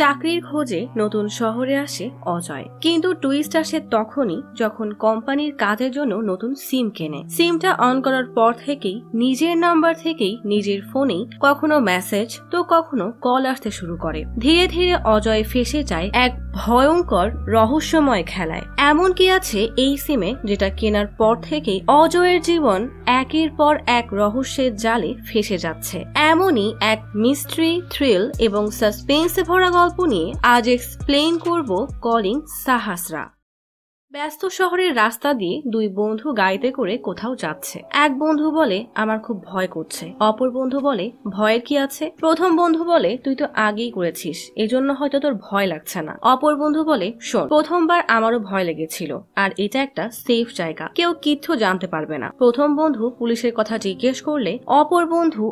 চাকরির খোঁজে নতুন শহরে আসে অজয় কিন্তু টুইস্ট আসে তখনই যখন কোম্পানির কাজের জন্য নতুন সিম কেনে সিমটা অন করার পর থেকেই নিজের নাম্বার থেকেই নিজের ফোনেই কখনো মেসেজ তো কখনো কল আসতে শুরু করে ধীরে ধীরে অজয় ফেসে যায় এক ভয়ঙ্কর রহস্যময় খেলায় এমন কি আছে এই সিমে যেটা কেনার পর থেকেই অজয়ের জীবন একের পর এক রহস্যের জালে ফেসে যাচ্ছে এমনই এক মিস্ট্রি থ্রিল এবং সাসপেন্সে ভরা গল্প নিয়ে আজ এক্সপ্লেন করব কলিং সাহাসরা ব্যস্ত শহরের রাস্তা দিয়ে দুই বন্ধু গাড়িতে করে কোথাও যাচ্ছে এক বন্ধু বলে আমার খুব ভয় করছে অপর বন্ধু বলে ভয়ের কি আছে প্রথম বন্ধু বলে তুই তো আগেই করেছিস এজন্য হয়তো তোর ভয় লাগছে না অপর বন্ধু বলে শোন প্রথমবার আমারও ভয় লেগেছিল আর এটা একটা সেফ জায়গা কেউ কিচ্ছু জানতে পারবে না প্রথম বন্ধু পুলিশের কথা জিজ্ঞেস করলে অপর বন্ধু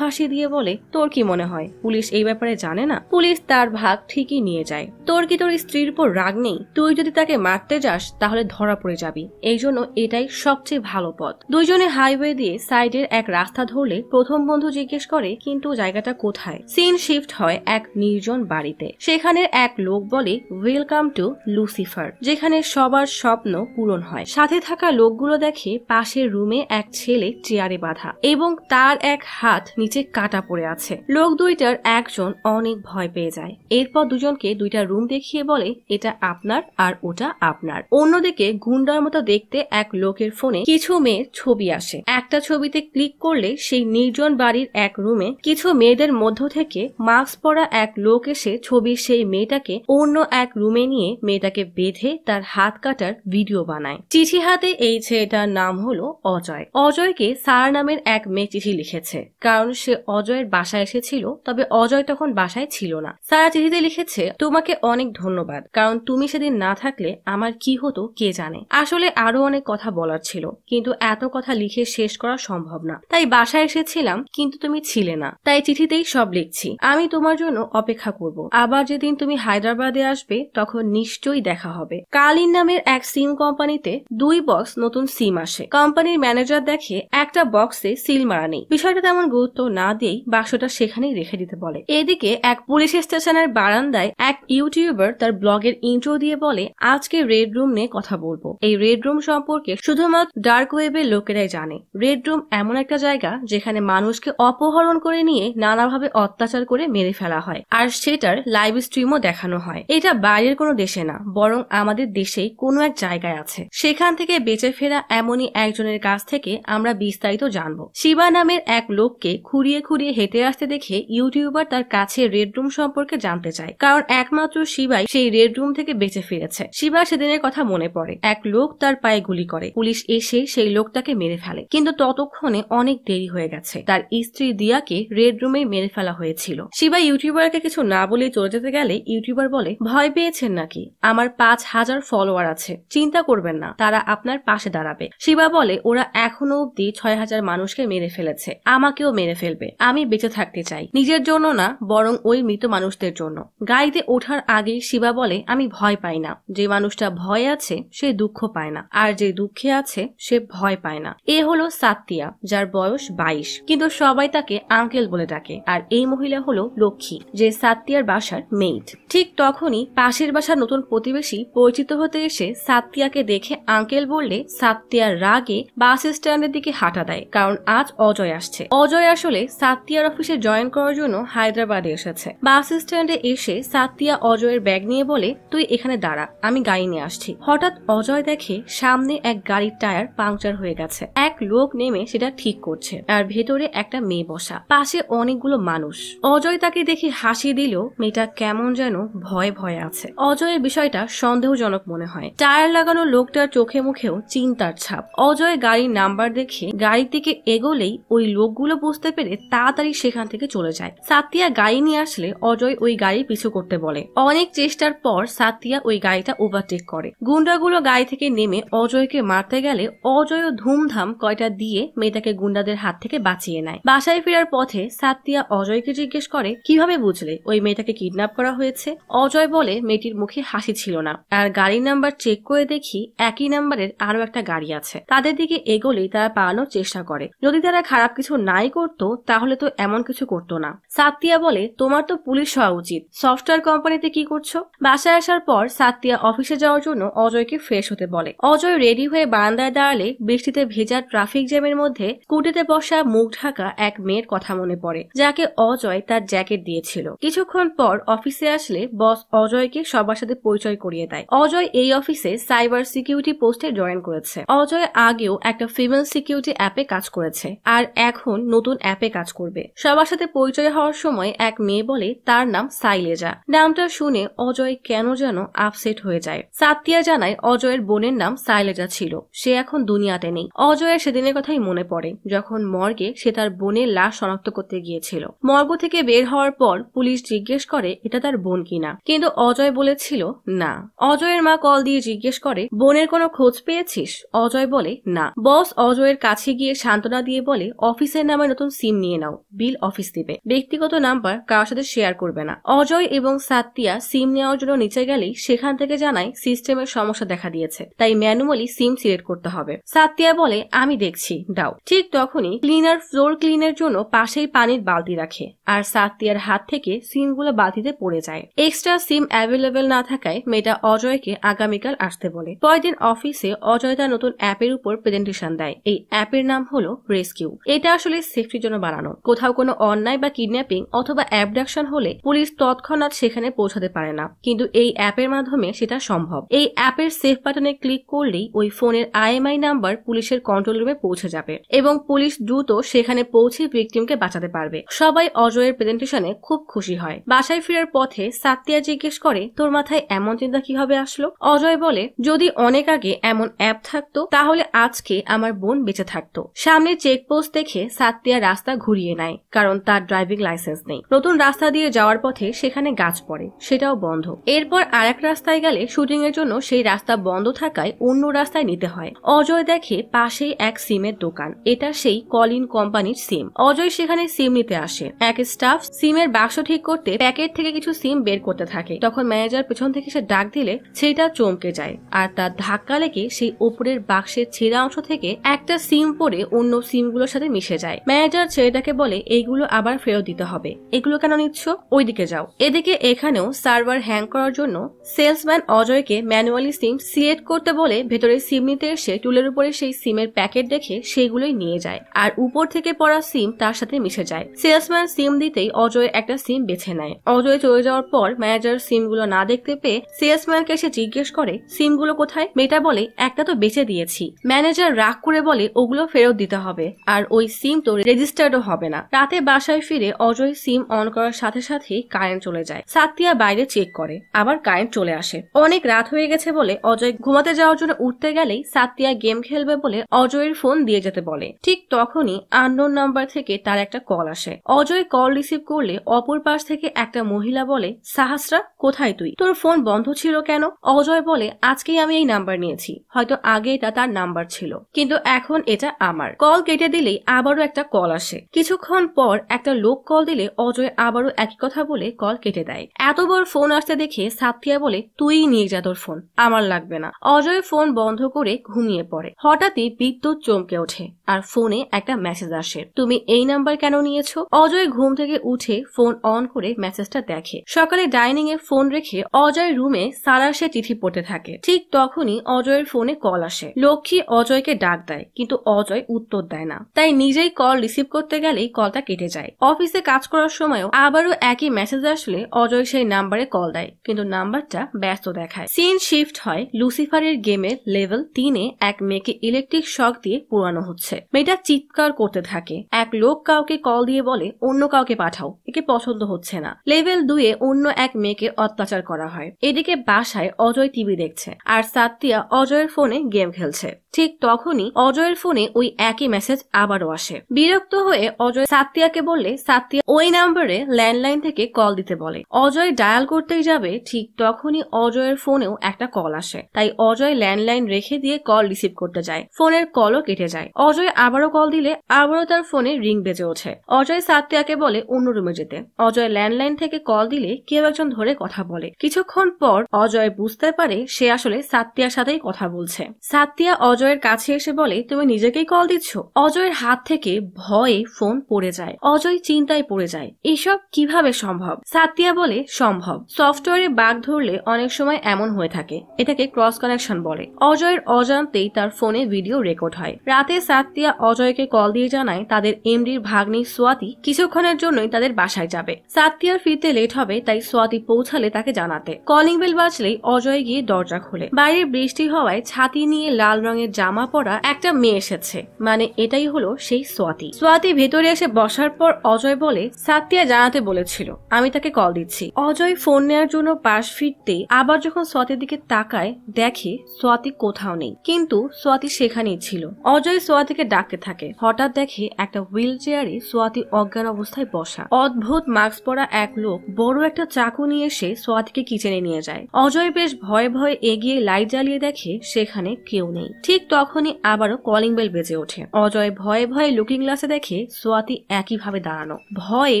হাসি দিয়ে বলে তোর কি মনে হয় পুলিশ এই ব্যাপারে জানে না পুলিশ তার ভাগ ঠিকই নিয়ে যায় তোর কি তোর স্ত্রীর উপর রাগ নেই তুই যদি তাকে মারতে যাস তাহলে ধরা পড়ে যাবি এই জন্য এটাই সবচেয়ে ভালো পথ দুইজনে হাইওয়ে দিয়ে সাইডের এক রাস্তা ধরলে প্রথম বন্ধু জিজ্ঞেস করে কিন্তু জায়গাটা কোথায় সিন শিফট হয় এক নির্জন বাড়িতে সেখানের এক লোক বলে ওয়েলকাম টু লুসিফার যেখানে সবার স্বপ্ন পূরণ হয় সাথে থাকা লোকগুলো দেখে পাশের রুমে এক ছেলে চেয়ারে বাঁধা এবং তার এক হাত নিচে কাটা পড়ে আছে লোক দুইটার একজন অনেক ভয় পেয়ে যায় এরপর দুজনকে দুইটা রুম দেখিয়ে বলে এটা আপনার আর ওটা আপনার অন্যদিকে গুন্ডার মতো দেখতে এক লোকের ফোনে কিছু মেয়ের ছবি আসে একটা ছবিতে ক্লিক করলে সেই নির্জন বাড়ির এক রুমে কিছু মেয়েদের মধ্য থেকে মাস্ক পরা এক লোক এসে ছবির সেই মেয়েটাকে অন্য এক রুমে নিয়ে মেয়েটাকে বেঁধে তার হাত কাটার ভিডিও বানায় চিঠি হাতে এই ছেলেটার নাম হলো অজয় অজয়কে সার নামের এক মেয়ে চিঠি লিখেছে কারণ সে অজয়ের বাসায় এসেছিল তবে অজয় তখন বাসায় ছিল না সারা চিঠিতে লিখেছে তোমাকে অনেক ধন্যবাদ কারণ তুমি সেদিন না থাকলে আমার কি হতো হতো কে জানে আসলে আরো অনেক কথা বলার ছিল কিন্তু এত কথা লিখে শেষ করা সম্ভব না তাই বাসায় এসেছিলাম কিন্তু তুমি ছিলে না তাই চিঠিতেই সব লিখছি আমি তোমার জন্য অপেক্ষা করব আবার যেদিন তুমি হায়দ্রাবাদে আসবে তখন নিশ্চয়ই দেখা হবে কালিন নামের এক সিম কোম্পানিতে দুই বক্স নতুন সিম আসে কোম্পানির ম্যানেজার দেখে একটা বক্সে সিল মারা নেই বিষয়টা তেমন গুরুত্ব না দিয়েই বাক্সটা সেখানেই রেখে দিতে বলে এদিকে এক পুলিশ স্টেশনের বারান্দায় এক ইউটিউবার তার ব্লগের ইন্ট্রো দিয়ে বলে আজকে রেড রুম রুম নিয়ে কথা বলবো এই রেড রুম সম্পর্কে শুধুমাত্র ডার্ক ওয়েবের লোকেরাই জানে রেড রুম এমন একটা জায়গা যেখানে মানুষকে অপহরণ করে নিয়ে নানাভাবে অত্যাচার করে মেরে ফেলা হয় আর সেটার লাইভ স্ট্রিমও দেখানো হয় এটা বাইরের কোনো দেশে না বরং আমাদের দেশেই কোনো এক জায়গায় আছে সেখান থেকে বেঁচে ফেরা এমনই একজনের কাছ থেকে আমরা বিস্তারিত জানবো শিবা নামের এক লোককে খুঁড়িয়ে খুঁড়িয়ে হেঁটে আসতে দেখে ইউটিউবার তার কাছে রেড রুম সম্পর্কে জানতে চায় কারণ একমাত্র শিবাই সেই রেড রুম থেকে বেঁচে ফিরেছে শিবা সেদিনের কথা কথা মনে পড়ে এক লোক তার পায়ে গুলি করে পুলিশ এসে সেই লোকটাকে মেরে ফেলে কিন্তু ততক্ষণে অনেক দেরি হয়ে গেছে তার স্ত্রী দিয়াকে রেড রুমে মেরে ফেলা হয়েছিল শিবা ইউটিউবারকে কিছু না বলেই চলে যেতে গেলে ইউটিউবার বলে ভয় পেয়েছেন নাকি আমার পাঁচ হাজার ফলোয়ার আছে চিন্তা করবেন না তারা আপনার পাশে দাঁড়াবে শিবা বলে ওরা এখনো অব্দি ছয় হাজার মানুষকে মেরে ফেলেছে আমাকেও মেরে ফেলবে আমি বেঁচে থাকতে চাই নিজের জন্য না বরং ওই মৃত মানুষদের জন্য গাড়িতে ওঠার আগে শিবা বলে আমি ভয় পাই না যে মানুষটা ভয়ে আছে সে দুঃখ পায় না আর যে দুঃখে আছে সে ভয় পায় না এ হলো সাতিয়া যার বয়স বাইশ কিন্তু সবাই তাকে আঙ্কেল বলে ডাকে আর এই মহিলা হলো লক্ষ্মী যে সাতিয়ার বাসার মেইড ঠিক তখনই পাশের বাসার নতুন প্রতিবেশী পরিচিত হতে এসে সাত্তিয়াকে দেখে আঙ্কেল বললে সাত্তিয়ার রাগে বাস স্ট্যান্ডের দিকে হাঁটা দেয় কারণ আজ অজয় আসছে অজয় আসলে সাত্তিয়ার অফিসে জয়েন করার জন্য হায়দ্রাবাদে এসেছে বাস স্ট্যান্ডে এসে সাত্তিয়া অজয়ের ব্যাগ নিয়ে বলে তুই এখানে দাঁড়া আমি গাড়ি নিয়ে আসছি হঠাৎ অজয় দেখে সামনে এক গাড়ির টায়ার পাংচার হয়ে গেছে এক লোক নেমে সেটা ঠিক করছে আর ভেতরে একটা মেয়ে বসা পাশে অনেকগুলো মানুষ অজয় তাকে দেখে হাসি দিলেও মেয়েটা কেমন যেন ভয়ে ভয়ে আছে অজয়ের বিষয়টা সন্দেহজনক মনে হয় টায়ার লাগানো লোকটার চোখে মুখেও চিন্তার ছাপ অজয় গাড়ির নাম্বার দেখে গাড়ির দিকে এগোলেই ওই লোকগুলো বুঝতে পেরে তাড়াতাড়ি সেখান থেকে চলে যায় সাতিয়া গাড়ি নিয়ে আসলে অজয় ওই গাড়ি পিছু করতে বলে অনেক চেষ্টার পর সাতিয়া ওই গাড়িটা ওভারটেক করে গুন্ডাগুলো গায়ে থেকে নেমে অজয়কে মারতে গেলে অজয় ধুমধাম কয়টা দিয়ে মেয়েটাকে গুন্ডাদের হাত থেকে বাঁচিয়ে নেয় বাসায় ফেরার পথে সাতিয়া অজয়কে জিজ্ঞেস করে কিভাবে বুঝলে ওই মেয়েটাকে কিডন্যাপ করা হয়েছে অজয় বলে মেয়েটির মুখে হাসি ছিল না আর গাড়ির নাম্বার চেক করে দেখি একই নাম্বারের আরো একটা গাড়ি আছে তাদের দিকে এগোলেই তারা পালানোর চেষ্টা করে যদি তারা খারাপ কিছু নাই করত তাহলে তো এমন কিছু করতো না সাতিয়া বলে তোমার তো পুলিশ হওয়া উচিত সফটওয়্যার কোম্পানিতে কি করছো বাসায় আসার পর সাতিয়া অফিসে যাওয়ার জন্য অজয়কে ফ্রেশ হতে বলে অজয় রেডি হয়ে বারান্দায় দাঁড়ালে বৃষ্টিতে ভেজা ট্রাফিক জ্যামের মধ্যে কুটিতে বসা মুখ ঢাকা এক মেয়ের কথা মনে পড়ে যাকে অজয় তার জ্যাকেট দিয়েছিল কিছুক্ষণ পর অফিসে আসলে বস অজয়কে সবার সাথে পরিচয় করিয়ে দেয় অজয় এই অফিসে সাইবার সিকিউরিটি পোস্টে জয়েন করেছে অজয় আগেও একটা ফিমেল সিকিউরিটি অ্যাপে কাজ করেছে আর এখন নতুন অ্যাপে কাজ করবে সবার সাথে পরিচয় হওয়ার সময় এক মেয়ে বলে তার নাম সাইলেজা নামটা শুনে অজয় কেন যেন আপসেট হয়ে যায় সাতিয়া জানায় অজয়ের বোনের নাম সাইলেজা ছিল সে এখন দুনিয়াতে নেই অজয়ের সেদিনের কথাই মনে পড়ে যখন মর্গে সে তার বোনের লাশ শনাক্ত করতে গিয়েছিল মর্গ থেকে বের হওয়ার পর পুলিশ জিজ্ঞেস করে এটা তার বোন কিনা কিন্তু অজয় বলেছিল না অজয়ের মা কল দিয়ে জিজ্ঞেস করে বোনের কোনো খোঁজ পেয়েছিস অজয় বলে না বস অজয়ের কাছে গিয়ে সান্ত্বনা দিয়ে বলে অফিসের নামে নতুন সিম নিয়ে নাও বিল অফিস দিবে ব্যক্তিগত নাম্বার কারোর সাথে শেয়ার করবে না অজয় এবং সাত্তিয়া সিম নেওয়ার জন্য নিচে গেলেই সেখান থেকে জানায় সিস্টেমের সমস্যা দেখা দিয়েছে তাই ম্যানুয়ালি সিম সিলেক্ট করতে হবে সাতিয়া বলে আমি দেখছি দাও ঠিক তখনই ক্লিনার ফ্লোর ক্লিনের জন্য পাশেই পানির বালতি রাখে আর সাতিয়ার হাত থেকে সিমগুলো বালতিতে পড়ে যায় এক্সট্রা সিম অ্যাভেলেবেল না থাকায় মেয়েটা অজয়কে আগামীকাল আসতে বলে পরদিন অফিসে অজয় তার নতুন অ্যাপের উপর প্রেজেন্টেশন দেয় এই অ্যাপের নাম হলো রেস্কিউ এটা আসলে সেফটির জন্য বানানো কোথাও কোনো অন্যায় বা কিডন্যাপিং অথবা অ্যাবডাকশন হলে পুলিশ তৎক্ষণাৎ সেখানে পৌঁছাতে পারে না কিন্তু এই অ্যাপের মাধ্যমে সেটা সম্ভব এই অ্যাপের সেফ বাটনে ক্লিক করলেই ওই ফোনের আইএমআই নাম্বার পুলিশের কন্ট্রোল রুমে পৌঁছে যাবে এবং পুলিশ দ্রুত সেখানে পৌঁছে ভিকটিমকে বাঁচাতে পারবে সবাই অজয়ের প্রেজেন্টেশনে খুব খুশি হয় বাসায় ফেরার পথে সাত্তিয়া জিজ্ঞেস করে তোর মাথায় এমন চিন্তা কিভাবে আসলো অজয় বলে যদি অনেক আগে এমন অ্যাপ থাকতো তাহলে আজকে আমার বোন বেঁচে থাকতো সামনে চেকপোস্ট দেখে সাত্তিয়া রাস্তা ঘুরিয়ে নেয় কারণ তার ড্রাইভিং লাইসেন্স নেই নতুন রাস্তা দিয়ে যাওয়ার পথে সেখানে গাছ পড়ে সেটাও বন্ধ এরপর আর এক রাস্তায় গেলে শুটিং এর জন্য সেই রাস্তা বন্ধ থাকায় অন্য রাস্তায় নিতে হয় অজয় দেখে পাশেই এক সিমের দোকান এটা সেই কলিন কোম্পানির সিম অজয় সেখানে সিম নিতে আসে এক স্টাফ সিমের বাক্স ঠিক করতে প্যাকেট থেকে কিছু সিম বের করতে থাকে তখন ম্যানেজার পেছন থেকে সে ডাক দিলে সেটা চমকে যায় আর তার ধাক্কা লেগে সেই উপরের বাক্সের ছেঁড়া অংশ থেকে একটা সিম পরে অন্য সিমগুলোর সাথে মিশে যায় ম্যানেজার ছেলেটাকে বলে এইগুলো আবার ফেরত দিতে হবে এগুলো কেন নিচ্ছ ওইদিকে যাও এদিকে এখানেও সার্ভার হ্যাং করার জন্য সেলসম্যান অজয়কে ম্যানুয়াল ম্যানুয়ালি সিম সিলেক্ট করতে বলে ভেতরে সিম নিতে এসে টুলের উপরে সেই সিমের প্যাকেট দেখে সেইগুলোই নিয়ে যায় আর উপর থেকে পড়া সিম তার সাথে মিশে যায় সেলসম্যান সিম দিতেই অজয় একটা সিম বেছে নেয় অজয় চলে যাওয়ার পর ম্যানেজার সিমগুলো না দেখতে পেয়ে সেলসম্যানকে সে জিজ্ঞেস করে সিমগুলো কোথায় মেয়েটা বলে একটা তো বেচে দিয়েছি ম্যানেজার রাগ করে বলে ওগুলো ফেরত দিতে হবে আর ওই সিম তো রেজিস্টার্ডও হবে না রাতে বাসায় ফিরে অজয় সিম অন করার সাথে সাথে কারেন্ট চলে যায় সাতিয়া বাইরে চেক করে আবার কারেন্ট চলে আসে অনেক রাত হয়ে গেছে গেছে বলে অজয় ঘুমাতে যাওয়ার জন্য উঠতে গেলেই সাতিয়া গেম খেলবে বলে অজয়ের ফোন দিয়ে যেতে বলে ঠিক তখনই আননোন নাম্বার থেকে তার একটা কল আসে অজয় কল রিসিভ করলে অপর পাশ থেকে একটা মহিলা বলে সাহাসরা কোথায় তুই তোর ফোন বন্ধ ছিল কেন অজয় বলে আজকেই আমি এই নাম্বার নিয়েছি হয়তো আগে এটা তার নাম্বার ছিল কিন্তু এখন এটা আমার কল কেটে দিলেই আবারও একটা কল আসে কিছুক্ষণ পর একটা লোক কল দিলে অজয় আবারও একই কথা বলে কল কেটে দেয় এত বড় ফোন আসতে দেখে সাতিয়া বলে তুই নিয়ে যা তোর ফোন আমার লাগবে না অজয় ফোন বন্ধ করে ঘুমিয়ে পড়ে হঠাৎই বিদ্যুৎ চমকে ওঠে আর ফোনে একটা মেসেজ আসে তুমি এই নাম্বার কেন নিয়েছো অজয় ঘুম থেকে উঠে ফোন অন করে মেসেজটা দেখে সকালে ডাইনিং এ ফোন রেখে অজয় রুমে সারা সে চিঠি পড়তে থাকে ঠিক তখনই অজয়ের ফোনে কল আসে লক্ষ্মী অজয়কে ডাক দেয় কিন্তু অজয় উত্তর দেয় না তাই নিজেই কল রিসিভ করতে গেলেই কলটা কেটে যায় অফিসে কাজ করার সময়ও আবারও একই মেসেজ আসলে অজয় সেই নাম্বারে কল দেয় কিন্তু নাম্বারটা ব্যস্ত দেখায় সিন শিফ শিফট হয় লুসিফারের গেমের লেভেল তিনে এক মেয়েকে ইলেকট্রিক শক দিয়ে পুরানো হচ্ছে মেয়েটা চিৎকার করতে থাকে এক লোক কাউকে কল দিয়ে বলে অন্য কাউকে পাঠাও একে পছন্দ হচ্ছে না লেভেল দুয়ে অন্য এক মেয়েকে অত্যাচার করা হয় এদিকে বাসায় অজয় টিভি দেখছে আর সাত্তিয়া অজয়ের ফোনে গেম খেলছে ঠিক তখনই অজয়ের ফোনে ওই একই মেসেজ আবারও আসে বিরক্ত হয়ে অজয় সাত্তিয়াকে বললে সাত্তিয়া ওই নাম্বারে ল্যান্ডলাইন থেকে কল দিতে বলে অজয় ডায়াল করতেই যাবে ঠিক তখনই অজয়ের ফোনেও একটা কল আসে তাই অজয় ল্যান্ডলাইন রেখে দিয়ে কল রিসিভ করতে যায় ফোনের কলও কেটে যায় অজয় আবারও কল দিলে আবারও তার ফোনে রিং বেজে ওঠে অজয় সাত্তিয়াকে বলে অন্য রুমে যেতে অজয় ল্যান্ডলাইন থেকে কল দিলে কেউ একজন ধরে কথা বলে কিছুক্ষণ পর অজয় বুঝতে পারে সে আসলে সাত্তিয়ার সাথেই কথা বলছে সাত্তিয়া অজয়ের কাছে এসে বলে তুমি নিজেকেই কল দিচ্ছ অজয়ের হাত থেকে ভয়ে ফোন পড়ে যায় অজয় চিন্তায় পড়ে যায় এসব কিভাবে সম্ভব সাত্তিয়া বলে সম্ভব সফটওয়্যারে বাঘ ধরলে অনেক সময় এমন হয়ে থাকে এটাকে ক্রস কানেকশন বলে অজয়ের অজান্তেই তার ফোনে ভিডিও রেকর্ড হয় রাতে সাতিয়া অজয়কে কল দিয়ে জানায় তাদের এমডির ভাগ্নি সোয়াতি কিছুক্ষণের জন্যই তাদের বাসায় যাবে সাতিয়ার ফিরতে লেট হবে তাই সোয়াতি পৌঁছালে তাকে জানাতে কলিং বেল বাজলেই অজয় গিয়ে দরজা খোলে বাইরে বৃষ্টি হওয়ায় ছাতি নিয়ে লাল রঙের জামা পরা একটা মেয়ে এসেছে মানে এটাই হলো সেই সোয়াতি সোয়াতি ভেতরে এসে বসার পর অজয় বলে সাতিয়া জানাতে বলেছিল আমি তাকে কল দিচ্ছি অজয় ফোন নেয়ার জন্য পাশ ফিরতে আবার যখন সোয়াতির দিকে তাকায় দেখে সোয়াতি কোথাও নেই কিন্তু সোয়াতি সেখানেই ছিল অজয় সোয়াতিকে ডাকতে থাকে হঠাৎ দেখে একটা হুইল চেয়ারে সোয়াতি অজ্ঞান অবস্থায় বসা অদ্ভুত মাস্ক পরা এক লোক বড় একটা চাকু নিয়ে এসে সোয়াতিকে কিচেনে নিয়ে যায় অজয় বেশ ভয়ে ভয়ে এগিয়ে লাইট জ্বালিয়ে দেখে সেখানে কেউ নেই ঠিক তখনই আবারও কলিং বেল বেজে ওঠে অজয় ভয়ে ভয়ে লুকিং গ্লাসে দেখে সোয়াতি একইভাবে দাঁড়ানো ভয়ে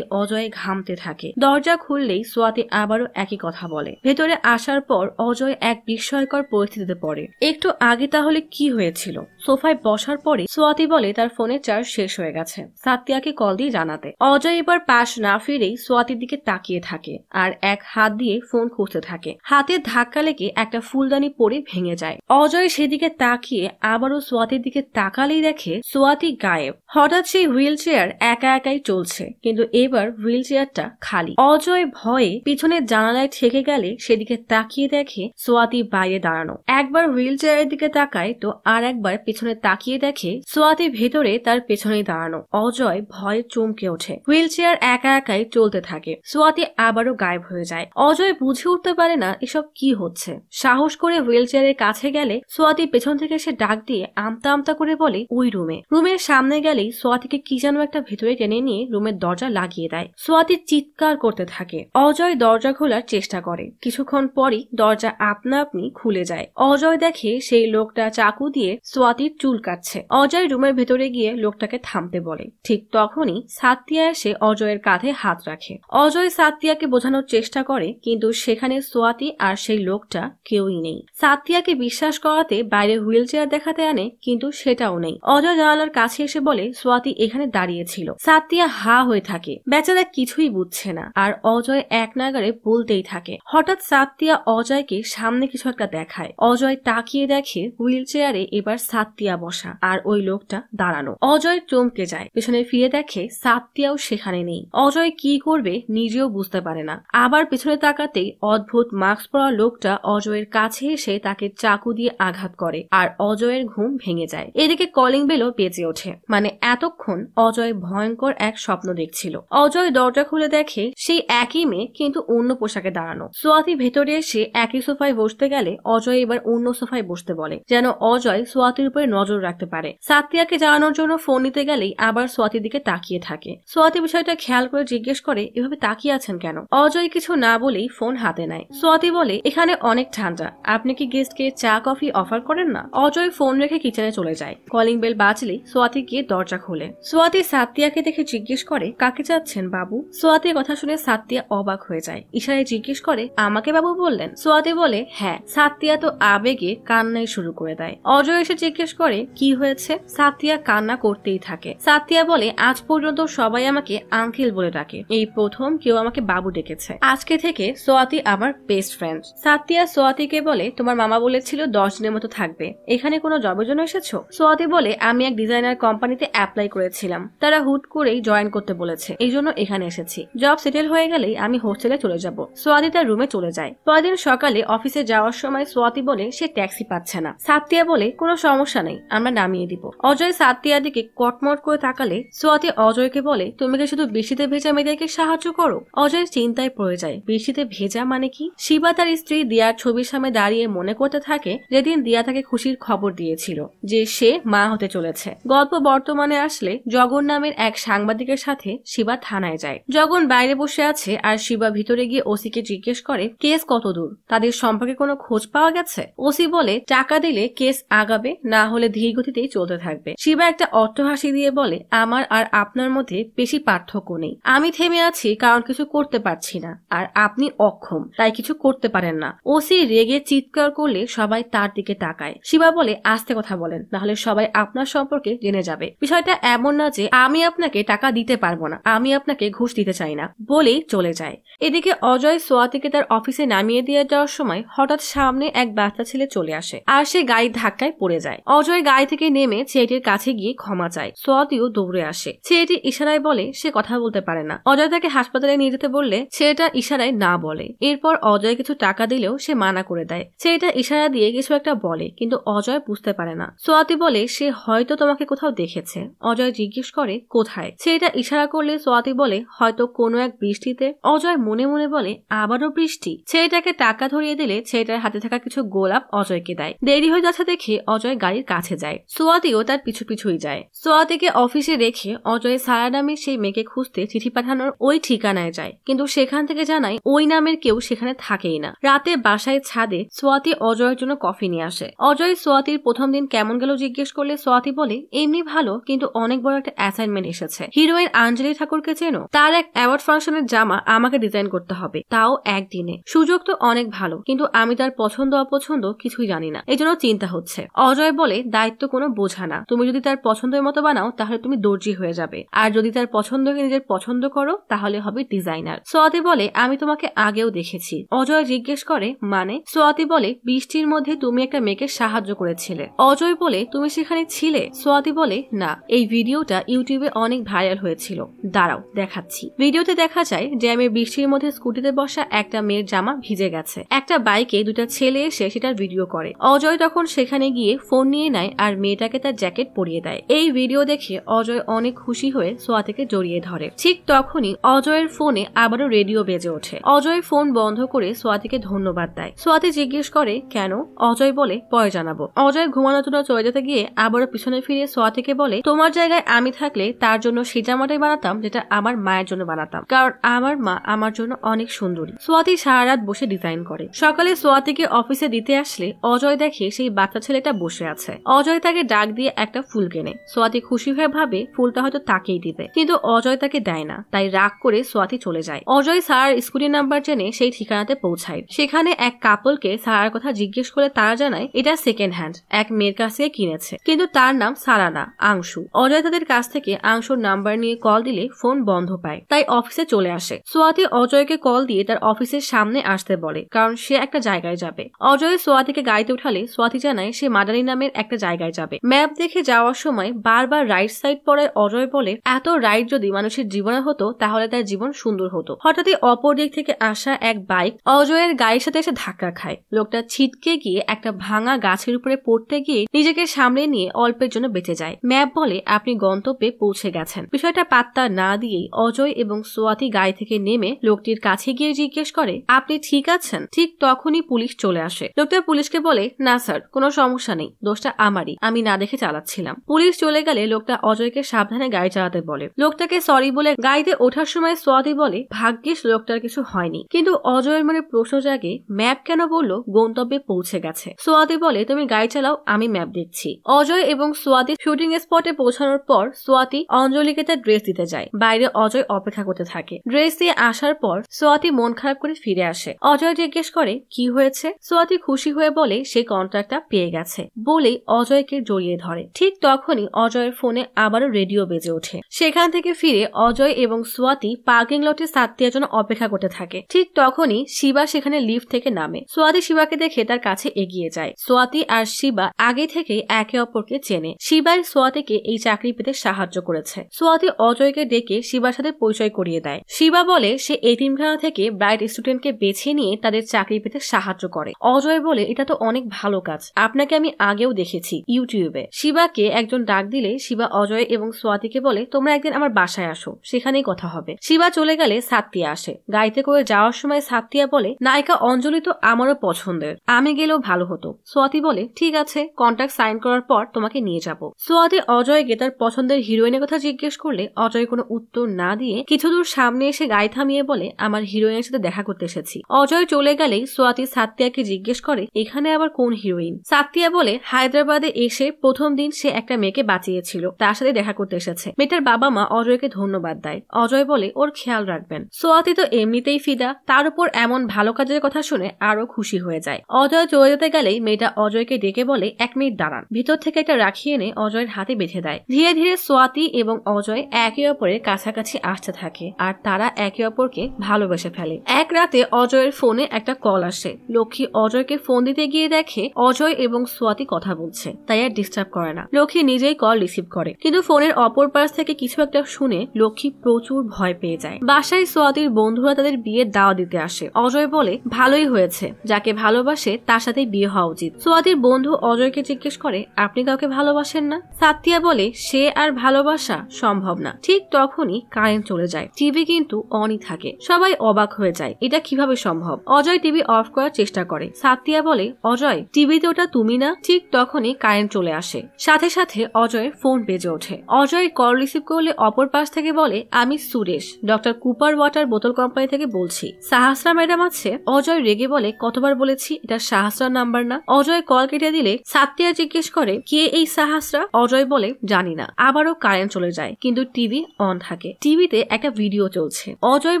অজয় ঘামতে থাকে দরজা খুললেই সোয়াতি আবারও একই কথা বলে ভেতরে আসার পর অজয় এক এক বিস্ময়কর পরিস্থিতিতে পড়ে একটু আগে তাহলে কি হয়েছিল সোফায় বসার পরে সোয়াতি বলে তার ফোনে চার্জ শেষ হয়ে গেছে সাতিয়াকে কল দিয়ে জানাতে অজয় এবার পাশ না ফিরেই সোয়াতির দিকে তাকিয়ে থাকে আর এক হাত দিয়ে ফোন খুঁজতে থাকে হাতে ধাক্কা লেগে একটা ফুলদানি পরে ভেঙে যায় অজয় সেদিকে তাকিয়ে আবারও সোয়াতির দিকে তাকালেই দেখে সোয়াতি গায়েব হঠাৎ সেই হুইল চেয়ার একা একাই চলছে কিন্তু এবার হুইল চেয়ারটা খালি অজয় ভয়ে পিছনের জানালায় ঠেকে গেলে সেদিকে তাকিয়ে দেখে সোয়াতি সোয়াতি বাইরে দাঁড়ানো একবার হুইল চেয়ারের দিকে তাকায় তো আর একবার পেছনে তাকিয়ে দেখে সোয়াতি ভেতরে তার পেছনে দাঁড়ানো অজয় ভয়ে চমকে ওঠে হুইল চেয়ার একা একাই চলতে থাকে সোয়াতি আবারও গায়েব হয়ে যায় অজয় বুঝে উঠতে পারে না এসব কি হচ্ছে সাহস করে হুইল চেয়ারের কাছে গেলে সোয়াতি পেছন থেকে সে ডাক দিয়ে আমতা আমতা করে বলে ওই রুমে রুমের সামনে গেলেই সোয়াতিকে কি যেন একটা ভেতরে টেনে নিয়ে রুমের দরজা লাগিয়ে দেয় সোয়াতি চিৎকার করতে থাকে অজয় দরজা খোলার চেষ্টা করে কিছুক্ষণ পরই দরজা আপনা আপনা আপনি খুলে যায় অজয় দেখে সেই লোকটা চাকু দিয়ে সোয়াতির চুল কাটছে অজয় রুমের ভেতরে গিয়ে লোকটাকে থামতে বলে ঠিক তখনই সাতিয়া এসে অজয়ের কাঁধে হাত রাখে অজয় সাতিয়াকে বোঝানোর চেষ্টা করে কিন্তু সেখানে সোয়াতি আর সেই লোকটা কেউই নেই সাতিয়াকে বিশ্বাস করাতে বাইরে হুইল চেয়ার দেখাতে আনে কিন্তু সেটাও নেই অজয় জানালার কাছে এসে বলে সোয়াতি এখানে দাঁড়িয়েছিল সাতিয়া হা হয়ে থাকে বেচারা কিছুই বুঝছে না আর অজয় এক নাগারে বলতেই থাকে হঠাৎ সাতিয়া অজয়কে সামনে সামনে কিছু একটা দেখায় অজয় তাকিয়ে দেখে হুইল চেয়ারে এবার সাতিয়া বসা আর ওই লোকটা দাঁড়ানো অজয় চমকে যায় পেছনে ফিরে দেখে সাতিয়াও সেখানে নেই অজয় কি করবে নিজেও বুঝতে পারে না আবার পেছনে তাকাতেই অদ্ভুত মাস্ক পরা লোকটা অজয়ের কাছে এসে তাকে চাকু দিয়ে আঘাত করে আর অজয়ের ঘুম ভেঙে যায় এদিকে কলিং বেলও বেজে ওঠে মানে এতক্ষণ অজয় ভয়ঙ্কর এক স্বপ্ন দেখছিল অজয় দরজা খুলে দেখে সেই একই মেয়ে কিন্তু অন্য পোশাকে দাঁড়ানো সোয়াতি ভেতরে এসে একই সোফায় বসে বসতে গেলে অজয় এবার অন্য সোফায় বসতে বলে যেন অজয় সোয়াতির উপরে নজর রাখতে পারে সাতিয়াকে জানানোর জন্য ফোন নিতে গেলেই আবার সোয়াতির দিকে তাকিয়ে থাকে সোয়াতি বিষয়টা খেয়াল করে জিজ্ঞেস করে এভাবে তাকিয়ে আছেন কেন অজয় কিছু না বলেই ফোন হাতে নেয় সোয়াতি বলে এখানে অনেক ঠান্ডা আপনি কি গেস্টকে চা কফি অফার করেন না অজয় ফোন রেখে কিচেনে চলে যায় কলিং বেল বাঁচলে সোয়াতি গিয়ে দরজা খোলে সোয়াতি সাতিয়াকে দেখে জিজ্ঞেস করে কাকে যাচ্ছেন বাবু সোয়াতির কথা শুনে সাতিয়া অবাক হয়ে যায় ইশারে জিজ্ঞেস করে আমাকে বাবু বললেন সোয়াতি বলে হ্যাঁ হ্যাঁ সাতিয়া তো আবেগে কান্নাই শুরু করে দেয় অজয় এসে জিজ্ঞেস করে কি হয়েছে সাতিয়া কান্না করতেই থাকে সাতিয়া বলে আজ পর্যন্ত সবাই আমাকে আঙ্কেল বলে ডাকে এই প্রথম কেউ আমাকে বাবু ডেকেছে আজকে থেকে সোয়াতি আমার বেস্ট ফ্রেন্ড সাতিয়া সোয়াতিকে বলে তোমার মামা বলেছিল দশ দিনের মতো থাকবে এখানে কোনো জবের জন্য এসেছো সোয়াতি বলে আমি এক ডিজাইনার কোম্পানিতে অ্যাপ্লাই করেছিলাম তারা হুট করেই জয়েন করতে বলেছে এই জন্য এখানে এসেছি জব সেটেল হয়ে গেলেই আমি হোস্টেলে চলে যাব সোয়াতি তার রুমে চলে যায় পরদিন সকালে অফিসে যাওয়ার সময় সোয়াতি বলে সে ট্যাক্সি পাচ্ছে না সাতিয়া বলে কোনো সমস্যা নেই আমরা নামিয়ে দিব অজয় সাতিয়ার দিকে কটমট করে তাকালে সোয়াতি অজয়কে বলে তুমি কি শুধু বৃষ্টিতে ভেজা মেয়েদেরকে সাহায্য করো অজয় চিন্তায় পড়ে যায় বৃষ্টিতে ভেজা মানে কি শিবা তার স্ত্রী দিয়ার ছবির সামনে দাঁড়িয়ে মনে করতে থাকে যেদিন দিয়া তাকে খুশির খবর দিয়েছিল যে সে মা হতে চলেছে গল্প বর্তমানে আসলে জগন নামের এক সাংবাদিকের সাথে শিবা থানায় যায় জগন বাইরে বসে আছে আর শিবা ভিতরে গিয়ে ওসিকে জিজ্ঞেস করে কেস কত দূর তাদের সম্পর্কে কোনো খোঁজ পাওয়া গেছে ওসি বলে টাকা দিলে কেস আগাবে না হলে ধীর গতিতেই চলতে থাকবে শিবা একটা অট্টহাসি দিয়ে বলে আমার আর আপনার মধ্যে বেশি পার্থক্য নেই আমি থেমে আছি কারণ কিছু করতে পারছি না আর আপনি অক্ষম তাই কিছু করতে পারেন না ওসি রেগে চিৎকার করলে সবাই তার দিকে তাকায় শিবা বলে আস্তে কথা বলেন নাহলে সবাই আপনার সম্পর্কে জেনে যাবে বিষয়টা এমন না যে আমি আপনাকে টাকা দিতে পারবো না আমি আপনাকে ঘুষ দিতে চাই না বলেই চলে যায় এদিকে অজয় সোয়াতিকে তার অফিসে নামিয়ে দিয়ে যাওয়ার সময় হঠাৎ সামনে এক বাচ্চা ছেলে চলে আসে আর সে গাড়ির ধাক্কায় পড়ে যায় অজয় গাড়ি থেকে নেমে ছেলেটির কাছে গিয়ে ক্ষমা চায় সোয়াতিও দৌড়ে আসে ছেলেটি ইশারায় বলে সে কথা বলতে পারে না অজয় তাকে হাসপাতালে নিয়ে যেতে বললে ছেলেটা ইশারায় না বলে এরপর অজয় কিছু টাকা দিলেও সে মানা করে দেয় ছেলেটা ইশারা দিয়ে কিছু একটা বলে কিন্তু অজয় বুঝতে পারে না সোয়াতি বলে সে হয়তো তোমাকে কোথাও দেখেছে অজয় জিজ্ঞেস করে কোথায় ছেলেটা ইশারা করলে সোয়াতি বলে হয়তো কোনো এক বৃষ্টিতে অজয় মনে মনে বলে আবারও বৃষ্টি ছেলেটাকে টাকা ধরিয়ে দিলে সেটার হাতে থাকা কিছু গোলাপ অজয়কে দেয় দেরি হয়ে যাচ্ছে দেখে অজয় গাড়ির কাছে যায় সোয়াতিও তার পিছু পিছুই যায় সোয়াতিকে অফিসে রেখে অজয় সারা নামে সেই মেয়েকে খুঁজতে চিঠি পাঠানোর ওই ঠিকানায় যায় কিন্তু সেখান থেকে জানায় ওই নামের কেউ সেখানে থাকেই না রাতে বাসায় ছাদে সোয়াতি অজয়ের জন্য কফি নিয়ে আসে অজয় সোয়াতির প্রথম দিন কেমন গেল জিজ্ঞেস করলে সোয়াতি বলে এমনি ভালো কিন্তু অনেক বড় একটা অ্যাসাইনমেন্ট এসেছে হিরোইন আঞ্জলি ঠাকুরকে চেনো তার এক অ্যাওয়ার্ড ফাংশনের জামা আমাকে ডিজাইন করতে হবে তাও একদিনে সুযোগ তো অনেক ভালো কিন্তু আমি তার পছন্দ অপছন্দ কিছুই জানি না এই জন্য চিন্তা হচ্ছে অজয় বলে দায়িত্ব কোনো বোঝা না তুমি যদি তার পছন্দের মতো বানাও তাহলে তুমি দর্জি হয়ে যাবে আর যদি তার পছন্দকে নিজের পছন্দ করো তাহলে হবে ডিজাইনার সোয়াতি বলে আমি তোমাকে আগেও দেখেছি অজয় জিজ্ঞেস করে মানে সোয়াতি বলে বৃষ্টির মধ্যে তুমি একটা মেয়েকে সাহায্য করেছিলে অজয় বলে তুমি সেখানে ছিলে সোয়াতি বলে না এই ভিডিওটা ইউটিউবে অনেক ভাইরাল হয়েছিল দাঁড়াও দেখাচ্ছি ভিডিওতে দেখা যায় যে আমি বৃষ্টির মধ্যে স্কুটিতে বসা একটা মেয়ের জামা ভিজে গেছে একটা বাইক থেকে দুটা ছেলে এসে সেটার ভিডিও করে অজয় তখন সেখানে গিয়ে ফোন নিয়ে নেয় আর মেয়েটাকে তার জ্যাকেট পরিয়ে দেয় এই ভিডিও দেখে অজয় অনেক খুশি হয়ে সোয়া থেকে জড়িয়ে ধরে ঠিক তখনই অজয়ের ফোনে আবারও রেডিও বেজে ওঠে অজয় ফোন বন্ধ করে থেকে ধন্যবাদ দেয় সোয়াতে জিজ্ঞেস করে কেন অজয় বলে পরে জানাবো অজয় ঘুমানো তুলো চলে যেতে গিয়ে আবারও পিছনে ফিরে সোয়া থেকে বলে তোমার জায়গায় আমি থাকলে তার জন্য সে জামাটাই বানাতাম যেটা আমার মায়ের জন্য বানাতাম কারণ আমার মা আমার জন্য অনেক সুন্দরী সোয়াতি সারা রাত বসে ডিজাইন করে সকালে সোয়াতিকে অফিসে দিতে আসলে অজয় দেখে সেই বাচ্চা ছেলেটা বসে আছে অজয় তাকে ডাক দিয়ে একটা ফুল কেনে সোয়াতি খুশি হয়ে ভাবে ফুলটা হয়তো তাকেই দিবে কিন্তু অজয় তাকে দেয় না তাই রাগ করে সোয়াতি চলে যায় অজয় স্যার স্কুটি নাম্বার জেনে সেই ঠিকানাতে পৌঁছায় সেখানে এক কাপলকে সারার কথা জিজ্ঞেস করে তারা জানায় এটা সেকেন্ড হ্যান্ড এক মেয়ের কাছে কিনেছে কিন্তু তার নাম সারা না আংশু অজয় তাদের কাছ থেকে আংশুর নাম্বার নিয়ে কল দিলে ফোন বন্ধ পায় তাই অফিসে চলে আসে সোয়াতি অজয়কে কল দিয়ে তার অফিসের সামনে আসতে বলে কারণ সে একটা জায়গায় যাবে অজয় সোয়াতিকে গাড়িতে উঠালে সোয়াতি জানায় সে মাদানি নামের একটা জায়গায় যাবে ম্যাপ দেখে যাওয়ার সময় বারবার রাইট সাইড পরে অজয় বলে এত রাইট যদি মানুষের জীবনে হতো তাহলে তার জীবন সুন্দর হতো হঠাৎই অপর দিক থেকে আসা এক বাইক অজয়ের গায়ের সাথে এসে ধাক্কা খায় লোকটা ছিটকে গিয়ে একটা ভাঙা গাছের উপরে পড়তে গিয়ে নিজেকে সামলে নিয়ে অল্পের জন্য বেঁচে যায় ম্যাপ বলে আপনি গন্তব্যে পৌঁছে গেছেন বিষয়টা পাত্তা না দিয়েই অজয় এবং সোয়াতি গায়ে থেকে নেমে লোকটির কাছে গিয়ে জিজ্ঞেস করে আপনি ঠিক আছেন ঠিক তখনই পুলিশ চলে আসে লোকটা পুলিশকে বলে না স্যার কোনো সমস্যা নেই দোষটা আমারই আমি না দেখে চালাচ্ছিলাম পুলিশ চলে গেলে লোকটা অজয়কে সাবধানে গাড়ি চালাতে বলে লোকটাকে সরি বলে গাড়িতে ওঠার সময় সোয়াদি বলে ভাগ্যিস লোকটার কিছু হয়নি কিন্তু অজয়ের মনে প্রশ্ন জাগে ম্যাপ কেন বললো গন্তব্যে পৌঁছে গেছে সোয়াদি বলে তুমি গাড়ি চালাও আমি ম্যাপ দেখছি অজয় এবং সোয়াদি শুটিং স্পটে পৌঁছানোর পর সোয়াতি অঞ্জলিকে তার ড্রেস দিতে যায় বাইরে অজয় অপেক্ষা করতে থাকে ড্রেস দিয়ে আসার পর সোয়াতি মন খারাপ করে ফিরে আসে অজয় জিজ্ঞেস করে কি হয়েছে সোয়াতি খুশি হয়ে বলে সে কন্ট্রাক্টটা পেয়ে গেছে বলেই অজয়কে জড়িয়ে ধরে ঠিক তখনই অজয়ের ফোনে আবারও রেডিও বেজে ওঠে সেখান থেকে ফিরে অজয় এবং সোয়াতি পার্কিং লটে সাত্তিয়ার জন্য অপেক্ষা করতে থাকে ঠিক তখনই শিবা সেখানে লিফট থেকে নামে সোয়াতি শিবাকে দেখে তার কাছে এগিয়ে যায় সোয়াতি আর শিবা আগে থেকে একে অপরকে চেনে শিবাই সোয়াতিকে এই চাকরি পেতে সাহায্য করেছে সোয়াতি অজয়কে ডেকে শিবার সাথে পরিচয় করিয়ে দেয় শিবা বলে সে এতিমখানা থেকে ব্রাইট স্টুডেন্টকে বেছে নিয়ে তাদের চাকরি পেতে সাহায্য করে অজয় বলে এটা তো অনেক ভালো কাজ আপনাকে আমি আগেও দেখেছি ইউটিউবে শিবাকে একজন ডাক দিলে শিবা অজয় এবং সোয়াতিকে বলে তোমরা একদিন আমার বাসায় আসো সেখানেই কথা হবে শিবা চলে গেলে সাত্তিয়া আসে গাইতে করে যাওয়ার সময় সাত্তিয়া বলে নায়িকা অঞ্জলি তো আমারও পছন্দের আমি গেলেও ভালো হতো সোয়াতি বলে ঠিক আছে কন্ট্রাক্ট সাইন করার পর তোমাকে নিয়ে যাব সোয়াতি অজয়কে তার পছন্দের হিরোইনের কথা জিজ্ঞেস করলে অজয় কোনো উত্তর না দিয়ে কিছু দূর সামনে এসে গাই থামিয়ে বলে আমার হিরোইনের সাথে দেখা করতে এসেছি অজয় চলে গেলেই সোয়াতি সাথী সাত্তিয়াকে জিজ্ঞেস করে এখানে আবার কোন হিরোইন সাত্তিয়া বলে হায়দ্রাবাদে এসে প্রথম দিন সে একটা মেয়েকে বাঁচিয়েছিল তার সাথে দেখা করতে এসেছে মেয়েটার বাবা মা অজয়কে ধন্যবাদ দেয় অজয় বলে ওর খেয়াল রাখবেন সোয়াতি তো এমনিতেই ফিদা তার উপর এমন ভালো কাজের কথা শুনে আরো খুশি হয়ে যায় অজয় চলে যেতে গেলেই মেয়েটা অজয়কে ডেকে বলে এক মিনিট দাঁড়ান ভিতর থেকে একটা রাখি এনে অজয়ের হাতে বেঁধে দেয় ধীরে ধীরে সোয়াতি এবং অজয় একে অপরের কাছাকাছি আসতে থাকে আর তারা একে অপরকে ভালোবেসে ফেলে এক রাতে অজয়ের ফোনে একটা কল আসে লক্ষ্মী অজয়কে ফোন দিতে গিয়ে দেখে অজয় এবং সোয়াতি কথা বলছে তাই আর ডিস্টার্ব করে না লক্ষ্মী নিজেই কল রিসিভ করে কিন্তু ফোনের অপর পাশ থেকে কিছু একটা শুনে লক্ষ্মী প্রচুর ভয় পেয়ে যায় বাসায় সোয়াতির বন্ধুরা তাদের বিয়ে দাওয়া দিতে আসে অজয় বলে ভালোই হয়েছে যাকে ভালোবাসে তার সাথে বিয়ে হওয়া উচিত সোয়াতির বন্ধু অজয়কে জিজ্ঞেস করে আপনি কাউকে ভালোবাসেন না সাতিয়া বলে সে আর ভালোবাসা সম্ভব না ঠিক তখনই কারেন্ট চলে যায় টিভি কিন্তু অনই থাকে সবাই অবাক হয়ে যায় এটা কিভাবে সম্ভব অজয় টিভি অফ করে করার চেষ্টা করে সাতিয়া বলে অজয় টিভিতে ওটা তুমি না ঠিক তখনই কারেন্ট চলে আসে সাথে সাথে অজয়ের ফোন বেজে ওঠে অজয় কল রিসিভ করলে অপর পাশ থেকে বলে আমি সুরেশ ডক্টর কুপার ওয়াটার বোতল কোম্পানি থেকে বলছি সাহাসরা ম্যাডাম আছে অজয় রেগে বলে কতবার বলেছি এটা সাহাসরার নাম্বার না অজয় কল কেটে দিলে সাতিয়া জিজ্ঞেস করে কে এই সাহাসরা অজয় বলে জানি না আবারও কারেন্ট চলে যায় কিন্তু টিভি অন থাকে টিভিতে একটা ভিডিও চলছে অজয়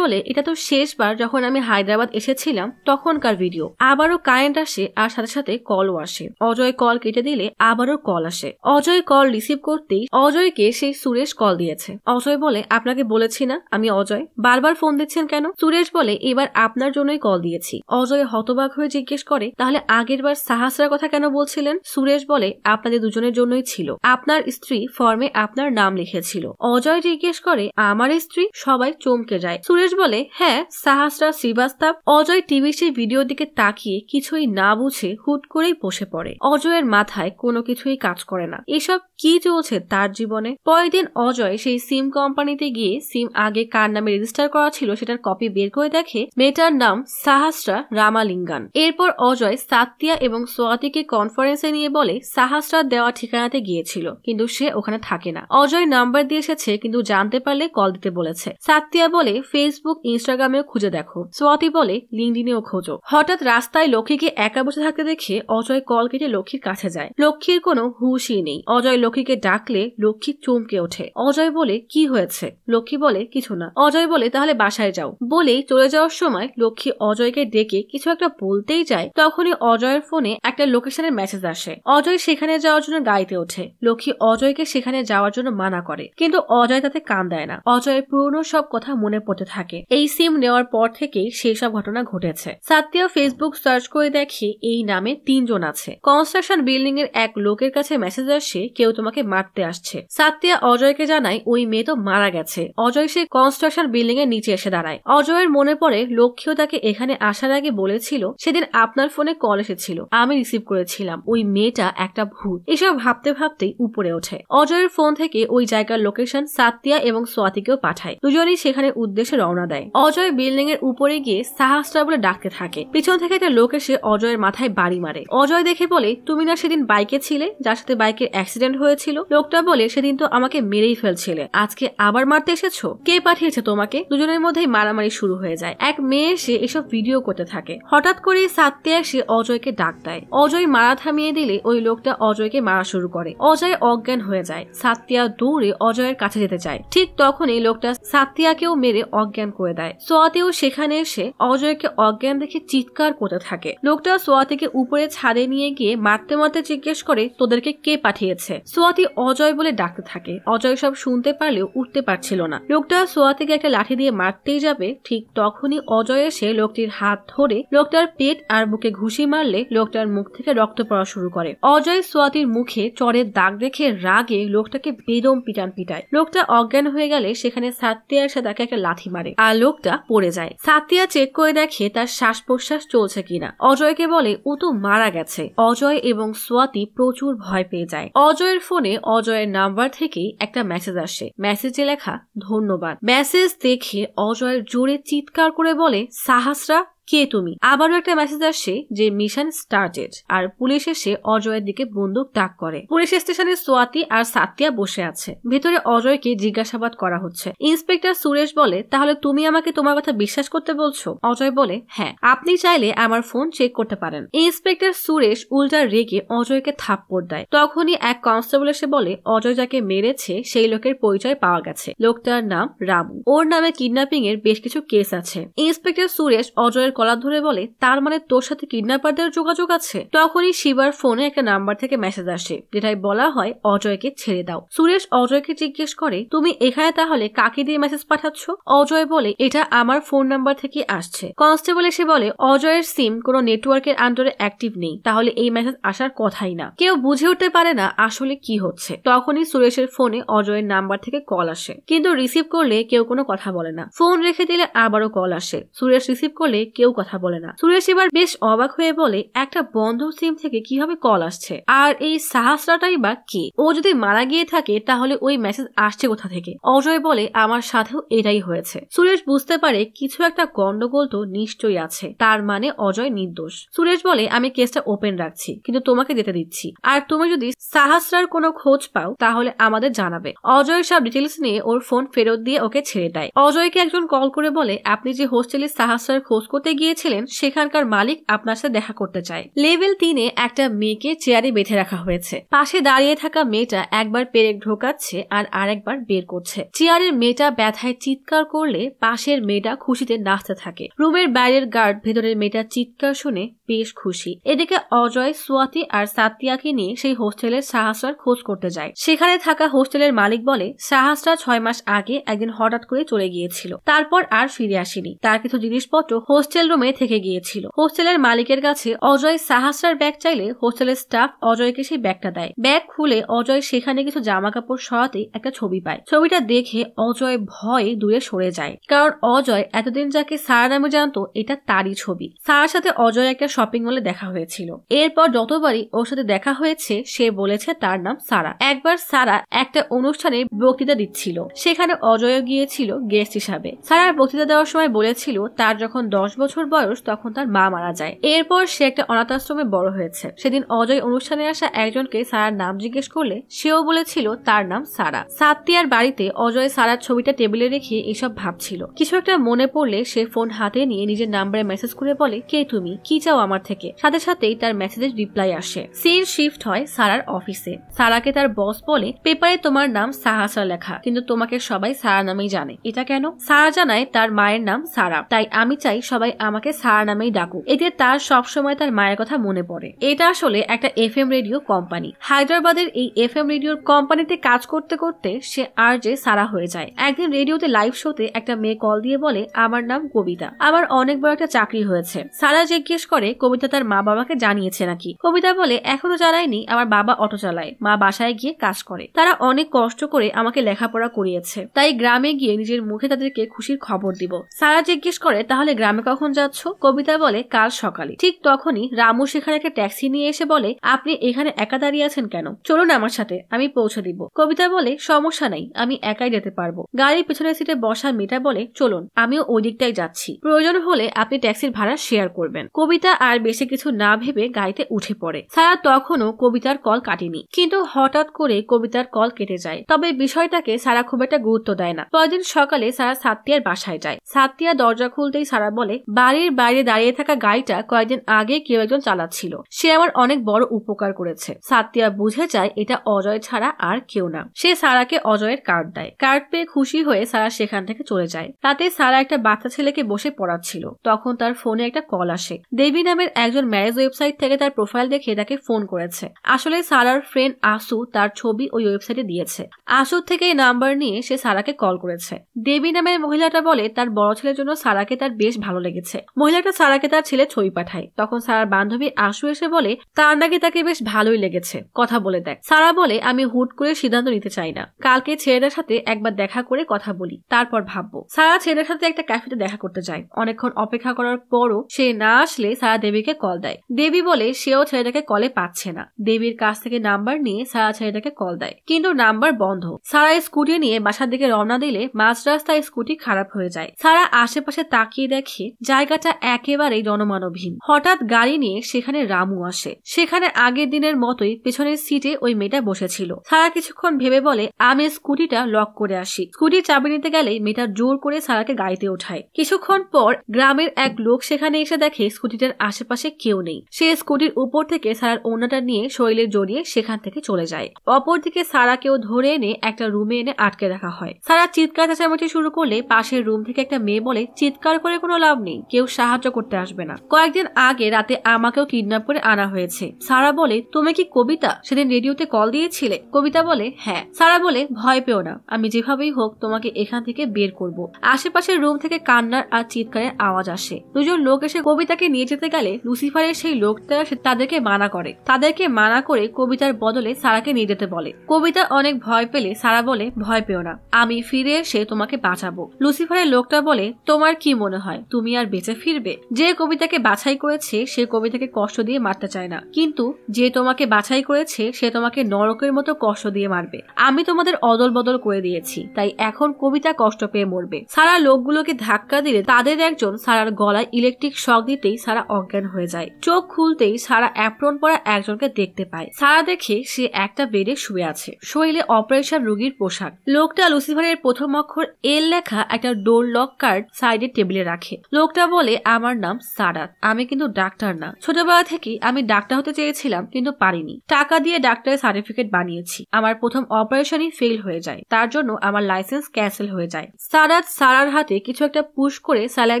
বলে এটা তো শেষবার যখন আমি হায়দ্রাবাদ এসেছিলাম তখনকার ভিডিও ভিডিও আবারও কারেন্ট আসে আর সাথে সাথে কলও আসে অজয় কল কেটে দিলে আবারও কল আসে অজয় কল রিসিভ করতেই অজয়কে সেই সুরেশ কল দিয়েছে অজয় বলে আপনাকে বলেছি না আমি অজয় বারবার ফোন দিচ্ছেন কেন সুরেশ বলে এবার আপনার জন্যই কল দিয়েছি অজয় হতবাক হয়ে জিজ্ঞেস করে তাহলে আগের বার সাহাসরা কথা কেন বলছিলেন সুরেশ বলে আপনাদের দুজনের জন্যই ছিল আপনার স্ত্রী ফর্মে আপনার নাম লিখেছিল অজয় জিজ্ঞেস করে আমার স্ত্রী সবাই চমকে যায় সুরেশ বলে হ্যাঁ সাহাসরা শ্রীবাস্তব অজয় টিভি সেই ভিডিও দিকে দিকে তাকিয়ে কিছুই না বুঝে হুট করেই বসে পড়ে অজয়ের মাথায় কোনো কিছুই কাজ করে না এসব কি চলছে তার জীবনে পরের দিন অজয় সেই সিম কোম্পানিতে গিয়ে সিম আগে কার নামে রেজিস্টার করা ছিল সেটার কপি বের করে দেখে মেয়েটার নাম সাহাস্রা রামালিঙ্গান এরপর অজয় সাতিয়া এবং সোয়াতিকে কনফারেন্সে নিয়ে বলে সাহাসরা দেওয়া ঠিকানাতে গিয়েছিল কিন্তু সে ওখানে থাকে না অজয় নাম্বার দিয়ে এসেছে কিন্তু জানতে পারলে কল দিতে বলেছে সাতিয়া বলে ফেসবুক ইনস্টাগ্রামেও খুঁজে দেখো সোয়াতি বলে লিঙ্কডিনেও খোঁজো হঠাৎ হঠাৎ রাস্তায় লক্ষ্মীকে একা বসে থাকতে দেখে অজয় কল কেটে লক্ষ্মীর কাছে যায় লক্ষ্মীর কোনো হুশই নেই অজয় লক্ষ্মীকে ডাকলে লক্ষ্মী চমকে ওঠে অজয় বলে কি হয়েছে লক্ষ্মী বলে কিছু না অজয় বলে তাহলে বাসায় যাও বলেই চলে যাওয়ার সময় লক্ষ্মী অজয়কে ডেকে কিছু একটা বলতেই যায় তখনই অজয়ের ফোনে একটা লোকেশনের মেসেজ আসে অজয় সেখানে যাওয়ার জন্য গাড়িতে ওঠে লক্ষ্মী অজয়কে সেখানে যাওয়ার জন্য মানা করে কিন্তু অজয় তাতে কান দেয় না অজয়ের পুরনো সব কথা মনে পড়তে থাকে এই সিম নেওয়ার পর থেকেই সেই সব ঘটনা ঘটেছে সাত্তিয়াও ফেসবুক সার্চ করে দেখি এই নামে তিনজন আছে কনস্ট্রাকশন বিল্ডিং এর এক লোকের কাছে মেসেজ আসে কেউ তোমাকে মারতে আসছে সাতিয়া অজয়কে জানায় ওই মেয়ে তো মারা গেছে অজয় সে কনস্ট্রাকশন বিল্ডিং এর নিচে এসে দাঁড়ায় অজয়ের মনে পড়ে লক্ষ্মীও তাকে এখানে আসার আগে বলেছিল সেদিন আপনার ফোনে কল এসেছিল আমি রিসিভ করেছিলাম ওই মেয়েটা একটা ভূত এসব ভাবতে ভাবতেই উপরে ওঠে অজয়ের ফোন থেকে ওই জায়গার লোকেশন সাতিয়া এবং সোয়াতিকেও পাঠায় দুজনেই সেখানে উদ্দেশ্যে রওনা দেয় অজয় বিল্ডিং এর উপরে গিয়ে সাহস বলে ডাকতে থাকে পিছন থেকে একটা লোক এসে অজয়ের মাথায় বাড়ি মারে অজয় দেখে বলে তুমি না সেদিন বাইকে ছিলে যার সাথে বাইকের অ্যাক্সিডেন্ট হয়েছিল লোকটা বলে সেদিন তো আমাকে মেরেই ফেলছিলে আজকে আবার মারতে এসেছো কে পাঠিয়েছে তোমাকে দুজনের মধ্যেই মারামারি শুরু হয়ে যায় এক মেয়ে এসে এসব ভিডিও করতে থাকে হঠাৎ করে সাততে এসে অজয়কে ডাক দেয় অজয় মারা থামিয়ে দিলে ওই লোকটা অজয়কে মারা শুরু করে অজয় অজ্ঞান হয়ে যায় সাতিয়া দৌড়ে অজয়ের কাছে যেতে চায় ঠিক তখনই লোকটা সাতিয়াকেও মেরে অজ্ঞান করে দেয় সোয়াতেও সেখানে এসে অজয়কে অজ্ঞান দেখে চিৎ চিৎকার করতে থাকে লোকটা সোয়াতিকে উপরে ছাদে নিয়ে গিয়ে মারতে মারতে জিজ্ঞেস করে তোদেরকে কে পাঠিয়েছে সোয়াতি অজয় বলে ডাকতে থাকে অজয় সব শুনতে পারলেও উঠতে পারছিল না লোকটা সোয়াতিকে একটা লাঠি দিয়ে মারতেই যাবে ঠিক তখনই অজয় এসে লোকটির হাত ধরে লোকটার পেট আর বুকে ঘুষি মারলে লোকটার মুখ থেকে রক্ত পড়া শুরু করে অজয় সোয়াতির মুখে চরের দাগ দেখে রাগে লোকটাকে বেদম পিটান পিটায় লোকটা অজ্ঞান হয়ে গেলে সেখানে সাত্তিয়া এসে তাকে একটা লাঠি মারে আর লোকটা পড়ে যায় সাতিয়া চেক করে দেখে তার শ্বাস প্রশ্বাস বিশ্বাস চলছে কিনা অজয়কে বলে ও তো মারা গেছে অজয় এবং সোয়াতি প্রচুর ভয় পেয়ে যায় অজয়ের ফোনে অজয়ের নাম্বার থেকে একটা মেসেজ আসে মেসেজে লেখা ধন্যবাদ মেসেজ দেখে অজয় জোরে চিৎকার করে বলে সাহাসরা কে তুমি আবারও একটা মেসেজ আসে যে মিশন স্টার্টেড আর পুলিশ এসে অজয়ের দিকে বন্দুক ডাক করে পুলিশ স্টেশনে সোয়াতি আর সাতিয়া বসে আছে ভেতরে অজয়কে জিজ্ঞাসাবাদ করা হচ্ছে ইন্সপেক্টর সুরেশ বলে তাহলে তুমি আমাকে তোমার কথা বিশ্বাস করতে বলছো অজয় বলে হ্যাঁ আপনি চাইলে আমার ফোন চেক করতে পারেন ইন্সপেক্টর সুরেশ উল্টা রেগে অজয়কে থাপ্পড় দেয় তখনই এক কনস্টেবল এসে বলে অজয় যাকে মেরেছে সেই লোকের পরিচয় পাওয়া গেছে লোকটার নাম রামু ওর নামে কিডন্যাপিং এর বেশ কিছু কেস আছে ইন্সপেক্টর সুরেশ অজয়ের গলা ধরে বলে তার মানে তোর সাথে কিডন্যাপারদের যোগাযোগ আছে তখনই শিবার ফোনে একটা নাম্বার থেকে মেসেজ আসে যেটাই বলা হয় অজয়কে ছেড়ে দাও সুরেশ অজয়কে জিজ্ঞেস করে তুমি এখানে তাহলে কাকে দিয়ে মেসেজ পাঠাচ্ছ অজয় বলে এটা আমার ফোন নাম্বার থেকে আসছে কনস্টেবল এসে বলে অজয়ের সিম কোনো নেটওয়ার্কের আন্ডারে অ্যাক্টিভ নেই তাহলে এই মেসেজ আসার কথাই না কেউ বুঝে উঠতে পারে না আসলে কি হচ্ছে তখনই সুরেশের ফোনে অজয়ের নাম্বার থেকে কল আসে কিন্তু রিসিভ করলে কেউ কোনো কথা বলে না ফোন রেখে দিলে আবারও কল আসে সুরেশ রিসিভ করলে কেউ কেউ কথা বলে না সুরেশ এবার বেশ অবাক হয়ে বলে একটা বন্ধ সিম থেকে কিভাবে কল আসছে আর এই সাহসরাটাই বা কে ও যদি মারা গিয়ে থাকে তাহলে ওই মেসেজ আসছে কোথা থেকে অজয় বলে আমার সাথেও এটাই হয়েছে সুরেশ বুঝতে পারে কিছু একটা গন্ডগোল তো নিশ্চয়ই আছে তার মানে অজয় নির্দোষ সুরেশ বলে আমি কেসটা ওপেন রাখছি কিন্তু তোমাকে যেতে দিচ্ছি আর তুমি যদি সাহাসরার কোনো খোঁজ পাও তাহলে আমাদের জানাবে অজয় সব ডিটেলস নিয়ে ওর ফোন ফেরত দিয়ে ওকে ছেড়ে দেয় অজয়কে একজন কল করে বলে আপনি যে হোস্টেলে সাহাসরার খোঁজ করতে গিয়েছিলেন সেখানকার মালিক আপনার সাথে দেখা করতে চায় লেভেল তিনে একটা মেয়েকে চেয়ারে বেঁধে রাখা হয়েছে পাশে দাঁড়িয়ে থাকা মেয়েটা একবার পেরেক ঢোকাচ্ছে আর আরেকবার বের করছে চেয়ারের মেয়েটা ব্যথায় চিৎকার করলে পাশের মেয়েটা খুশিতে নাচতে থাকে রুমের বাইরের গার্ড ভেতরের মেয়েটা চিৎকার শুনে বেশ খুশি এদিকে অজয় সোয়াতি আর সাতিয়াকে নিয়ে সেই হোস্টেলের সাহাসার খোঁজ করতে যায় সেখানে থাকা হোস্টেলের মালিক বলে সাহাসরা ছয় মাস আগে একদিন হঠাৎ করে চলে গিয়েছিল তারপর আর ফিরে আসেনি তার কিছু জিনিসপত্র হোস্টেল হোস্টেল রুমে থেকে গিয়েছিল হোস্টেলের মালিকের কাছে অজয় সাহাসরার ব্যাগ চাইলে হোস্টেলের স্টাফ অজয়কে সেই ব্যাগটা দেয় ব্যাগ খুলে অজয় সেখানে কিছু জামা কাপড় সরাতে একটা ছবি পায় ছবিটা দেখে অজয় ভয়ে দূরে সরে যায় কারণ অজয় এতদিন যাকে সারা নামে জানতো এটা তারই ছবি সারার সাথে অজয় একটা শপিং মলে দেখা হয়েছিল এরপর যতবারই ওর সাথে দেখা হয়েছে সে বলেছে তার নাম সারা একবার সারা একটা অনুষ্ঠানে বক্তৃতা দিচ্ছিল সেখানে অজয় গিয়েছিল গেস্ট হিসাবে সারার বক্তৃতা দেওয়ার সময় বলেছিল তার যখন দশ বছর বছর বয়স তখন তার মা মারা যায় এরপর সে একটা অনাথ আশ্রমে বড় হয়েছে সেদিন অজয় অনুষ্ঠানে আসা একজনকে সারার নাম জিজ্ঞেস করলে সেও বলেছিল তার নাম সারা সাত্তিয়ার বাড়িতে অজয় সারার ছবিটা টেবিলে রেখে এসব ভাবছিল কিছু একটা মনে পড়লে সে ফোন হাতে নিয়ে নিজের নাম্বারে মেসেজ করে বলে কে তুমি কি চাও আমার থেকে সাথে সাথেই তার মেসেজের রিপ্লাই আসে সিন শিফট হয় সারার অফিসে সারাকে তার বস বলে পেপারে তোমার নাম সাহাসা লেখা কিন্তু তোমাকে সবাই সারা নামেই জানে এটা কেন সারা জানায় তার মায়ের নাম সারা তাই আমি চাই সবাই আমাকে সারা নামেই ডাকুক এতে তার সবসময় তার মায়ের কথা মনে পড়ে এটা আসলে একটা এফ এম রেডিও কোম্পানি হায়দ্রাবাদের এই এফ এম রেডিওর কোম্পানিতে কাজ করতে করতে সে আর যে সারা হয়ে যায় একদিন রেডিওতে লাইভ শোতে একটা মেয়ে কল দিয়ে বলে আমার নাম কবিতা আমার অনেক বড় একটা চাকরি হয়েছে সারা জিজ্ঞেস করে কবিতা তার মা বাবাকে জানিয়েছে নাকি কবিতা বলে এখনো জানায়নি আমার বাবা অটো চালায় মা বাসায় গিয়ে কাজ করে তারা অনেক কষ্ট করে আমাকে লেখাপড়া করিয়েছে তাই গ্রামে গিয়ে নিজের মুখে তাদেরকে খুশির খবর দিব সারা জিজ্ঞেস করে তাহলে গ্রামে কখন কখন যাচ্ছ কবিতা বলে কাল সকালে ঠিক তখনই রামু সেখানে একটা ট্যাক্সি নিয়ে এসে বলে আপনি এখানে একা দাঁড়িয়ে আছেন কেন চলুন আমার সাথে আমি পৌঁছে দিব কবিতা বলে সমস্যা নাই আমি একাই যেতে পারবো গাড়ির পিছনের সিটে বসা মেয়েটা বলে চলুন আমিও ওই দিকটাই যাচ্ছি প্রয়োজন হলে আপনি ট্যাক্সির ভাড়া শেয়ার করবেন কবিতা আর বেশি কিছু না ভেবে গাড়িতে উঠে পড়ে সারা তখনও কবিতার কল কাটেনি কিন্তু হঠাৎ করে কবিতার কল কেটে যায় তবে বিষয়টাকে সারা খুব একটা গুরুত্ব দেয় না পরদিন সকালে সারা সাত্তিয়ার বাসায় যায় সাতিয়া দরজা খুলতেই সারা বলে বাড়ির বাইরে দাঁড়িয়ে থাকা গাড়িটা কয়েকদিন আগে কেউ একজন চালাচ্ছিল সে আমার অনেক বড় উপকার করেছে সাতিয়া বুঝে যায় এটা অজয় ছাড়া আর কেউ না সে সারাকে অজয়ের কার্ড দেয় কার্ড পেয়ে খুশি হয়ে সারা সেখান থেকে চলে যায় তাতে সারা একটা বাচ্চা ছেলেকে বসে পড়াচ্ছিল তখন তার ফোনে একটা কল আসে দেবী নামের একজন ম্যারেজ ওয়েবসাইট থেকে তার প্রোফাইল দেখে তাকে ফোন করেছে আসলে সারার ফ্রেন্ড আসু তার ছবি ওই ওয়েবসাইটে দিয়েছে আসুর থেকে নাম্বার নিয়ে সে সারাকে কল করেছে দেবী নামের মহিলাটা বলে তার বড় ছেলের জন্য সারাকে তার বেশ ভালো লেগেছে দিচ্ছে মহিলাটা সারাকে তার ছেলে ছবি পাঠায় তখন সারার বান্ধবী আশু এসে বলে তার নাকি তাকে বেশ ভালোই লেগেছে কথা বলে দেখ সারা বলে আমি হুট করে সিদ্ধান্ত নিতে চাই না কালকে ছেলেদের সাথে একবার দেখা করে কথা বলি তারপর ভাববো সারা ছেলেদের সাথে একটা ক্যাফেতে দেখা করতে যায় অনেকক্ষণ অপেক্ষা করার পরও সে না আসলে সারা দেবীকে কল দেয় দেবী বলে সেও ছেলেটাকে কলে পাচ্ছে না দেবীর কাছ থেকে নাম্বার নিয়ে সারা ছেলেটাকে কল দেয় কিন্তু নাম্বার বন্ধ সারা স্কুটি নিয়ে বাসার দিকে রওনা দিলে মাঝ রাস্তায় স্কুটি খারাপ হয়ে যায় সারা আশেপাশে তাকিয়ে দেখে যা জায়গাটা একেবারেই জনমানবহীন হঠাৎ গাড়ি নিয়ে সেখানে রামু আসে সেখানে আগের দিনের মতোই পেছনের সিটে ওই মেয়েটা বসেছিল সারা কিছুক্ষণ ভেবে বলে আমি স্কুটিটা লক করে আসি স্কুটি চাবি নিতে গেলেই মেয়েটা জোর করে সারাকে গাড়িতে ওঠায় কিছুক্ষণ পর গ্রামের এক লোক সেখানে এসে দেখে স্কুটিটার আশেপাশে কেউ নেই সে স্কুটির উপর থেকে সারার ওনাটা নিয়ে শরীরে জড়িয়ে সেখান থেকে চলে যায় অপরদিকে সারাকেও ধরে এনে একটা রুমে এনে আটকে রাখা হয় সারা চিৎকার চেঁচামেচি শুরু করলে পাশের রুম থেকে একটা মেয়ে বলে চিৎকার করে কোনো লাভ নেই কেউ সাহায্য করতে আসবে না কয়েকদিন আগে রাতে আমাকেও কিডন্যাপ করে আনা হয়েছে সারা বলে তুমি কি কবিতা সেদিন রেডিওতে কল দিয়েছিলে কবিতা বলে হ্যাঁ সারা বলে ভয় পেও না আমি যেভাবেই হোক তোমাকে এখান থেকে বের করব আশেপাশের রুম থেকে কান্নার আর চিৎকারের আওয়াজ আসে দুজন লোক এসে কবিতাকে নিয়ে যেতে গেলে লুসিফারের সেই লোকটা তাদেরকে মানা করে তাদেরকে মানা করে কবিতার বদলে সারাকে নিয়ে যেতে বলে কবিতা অনেক ভয় পেলে সারা বলে ভয় পেও না আমি ফিরে এসে তোমাকে বাঁচাবো লুসিফারের লোকটা বলে তোমার কি মনে হয় তুমি আর বেঁচে ফিরবে যে কবিতাকে বাছাই করেছে সে কবিতাকে কষ্ট দিয়ে মারতে চায় না কিন্তু যে তোমাকে বাছাই করেছে সে তোমাকে নরকের মতো কষ্ট দিয়ে মারবে আমি তোমাদের অদল বদল করে দিয়েছি তাই এখন কবিতা কষ্ট পেয়ে মরবে সারা লোকগুলোকে ধাক্কা দিলে তাদের একজন সারার গলায় ইলেকট্রিক শক দিতেই সারা অজ্ঞান হয়ে যায় চোখ খুলতেই সারা অ্যাপ্রন পরা একজনকে দেখতে পায় সারা দেখে সে একটা বেডে শুয়ে আছে শরীরে অপারেশন রুগীর পোশাক লোকটা লুসিফারের প্রথম অক্ষর এল লেখা একটা ডোর লক কার্ড সাইডের টেবিলে রাখে লোকটা লোকটা বলে আমার নাম সারাত আমি কিন্তু ডাক্তার না ছোটবেলা থেকেই আমি ডাক্তার হতে চেয়েছিলাম কিন্তু পারিনি টাকা দিয়ে ডাক্তারের সার্টিফিকেট বানিয়েছি আমার প্রথম অপারেশনই ফেল হয়ে যায় তার জন্য আমার লাইসেন্স ক্যান্সেল হয়ে যায় সারাত সারার হাতে কিছু একটা পুশ করে স্যালাক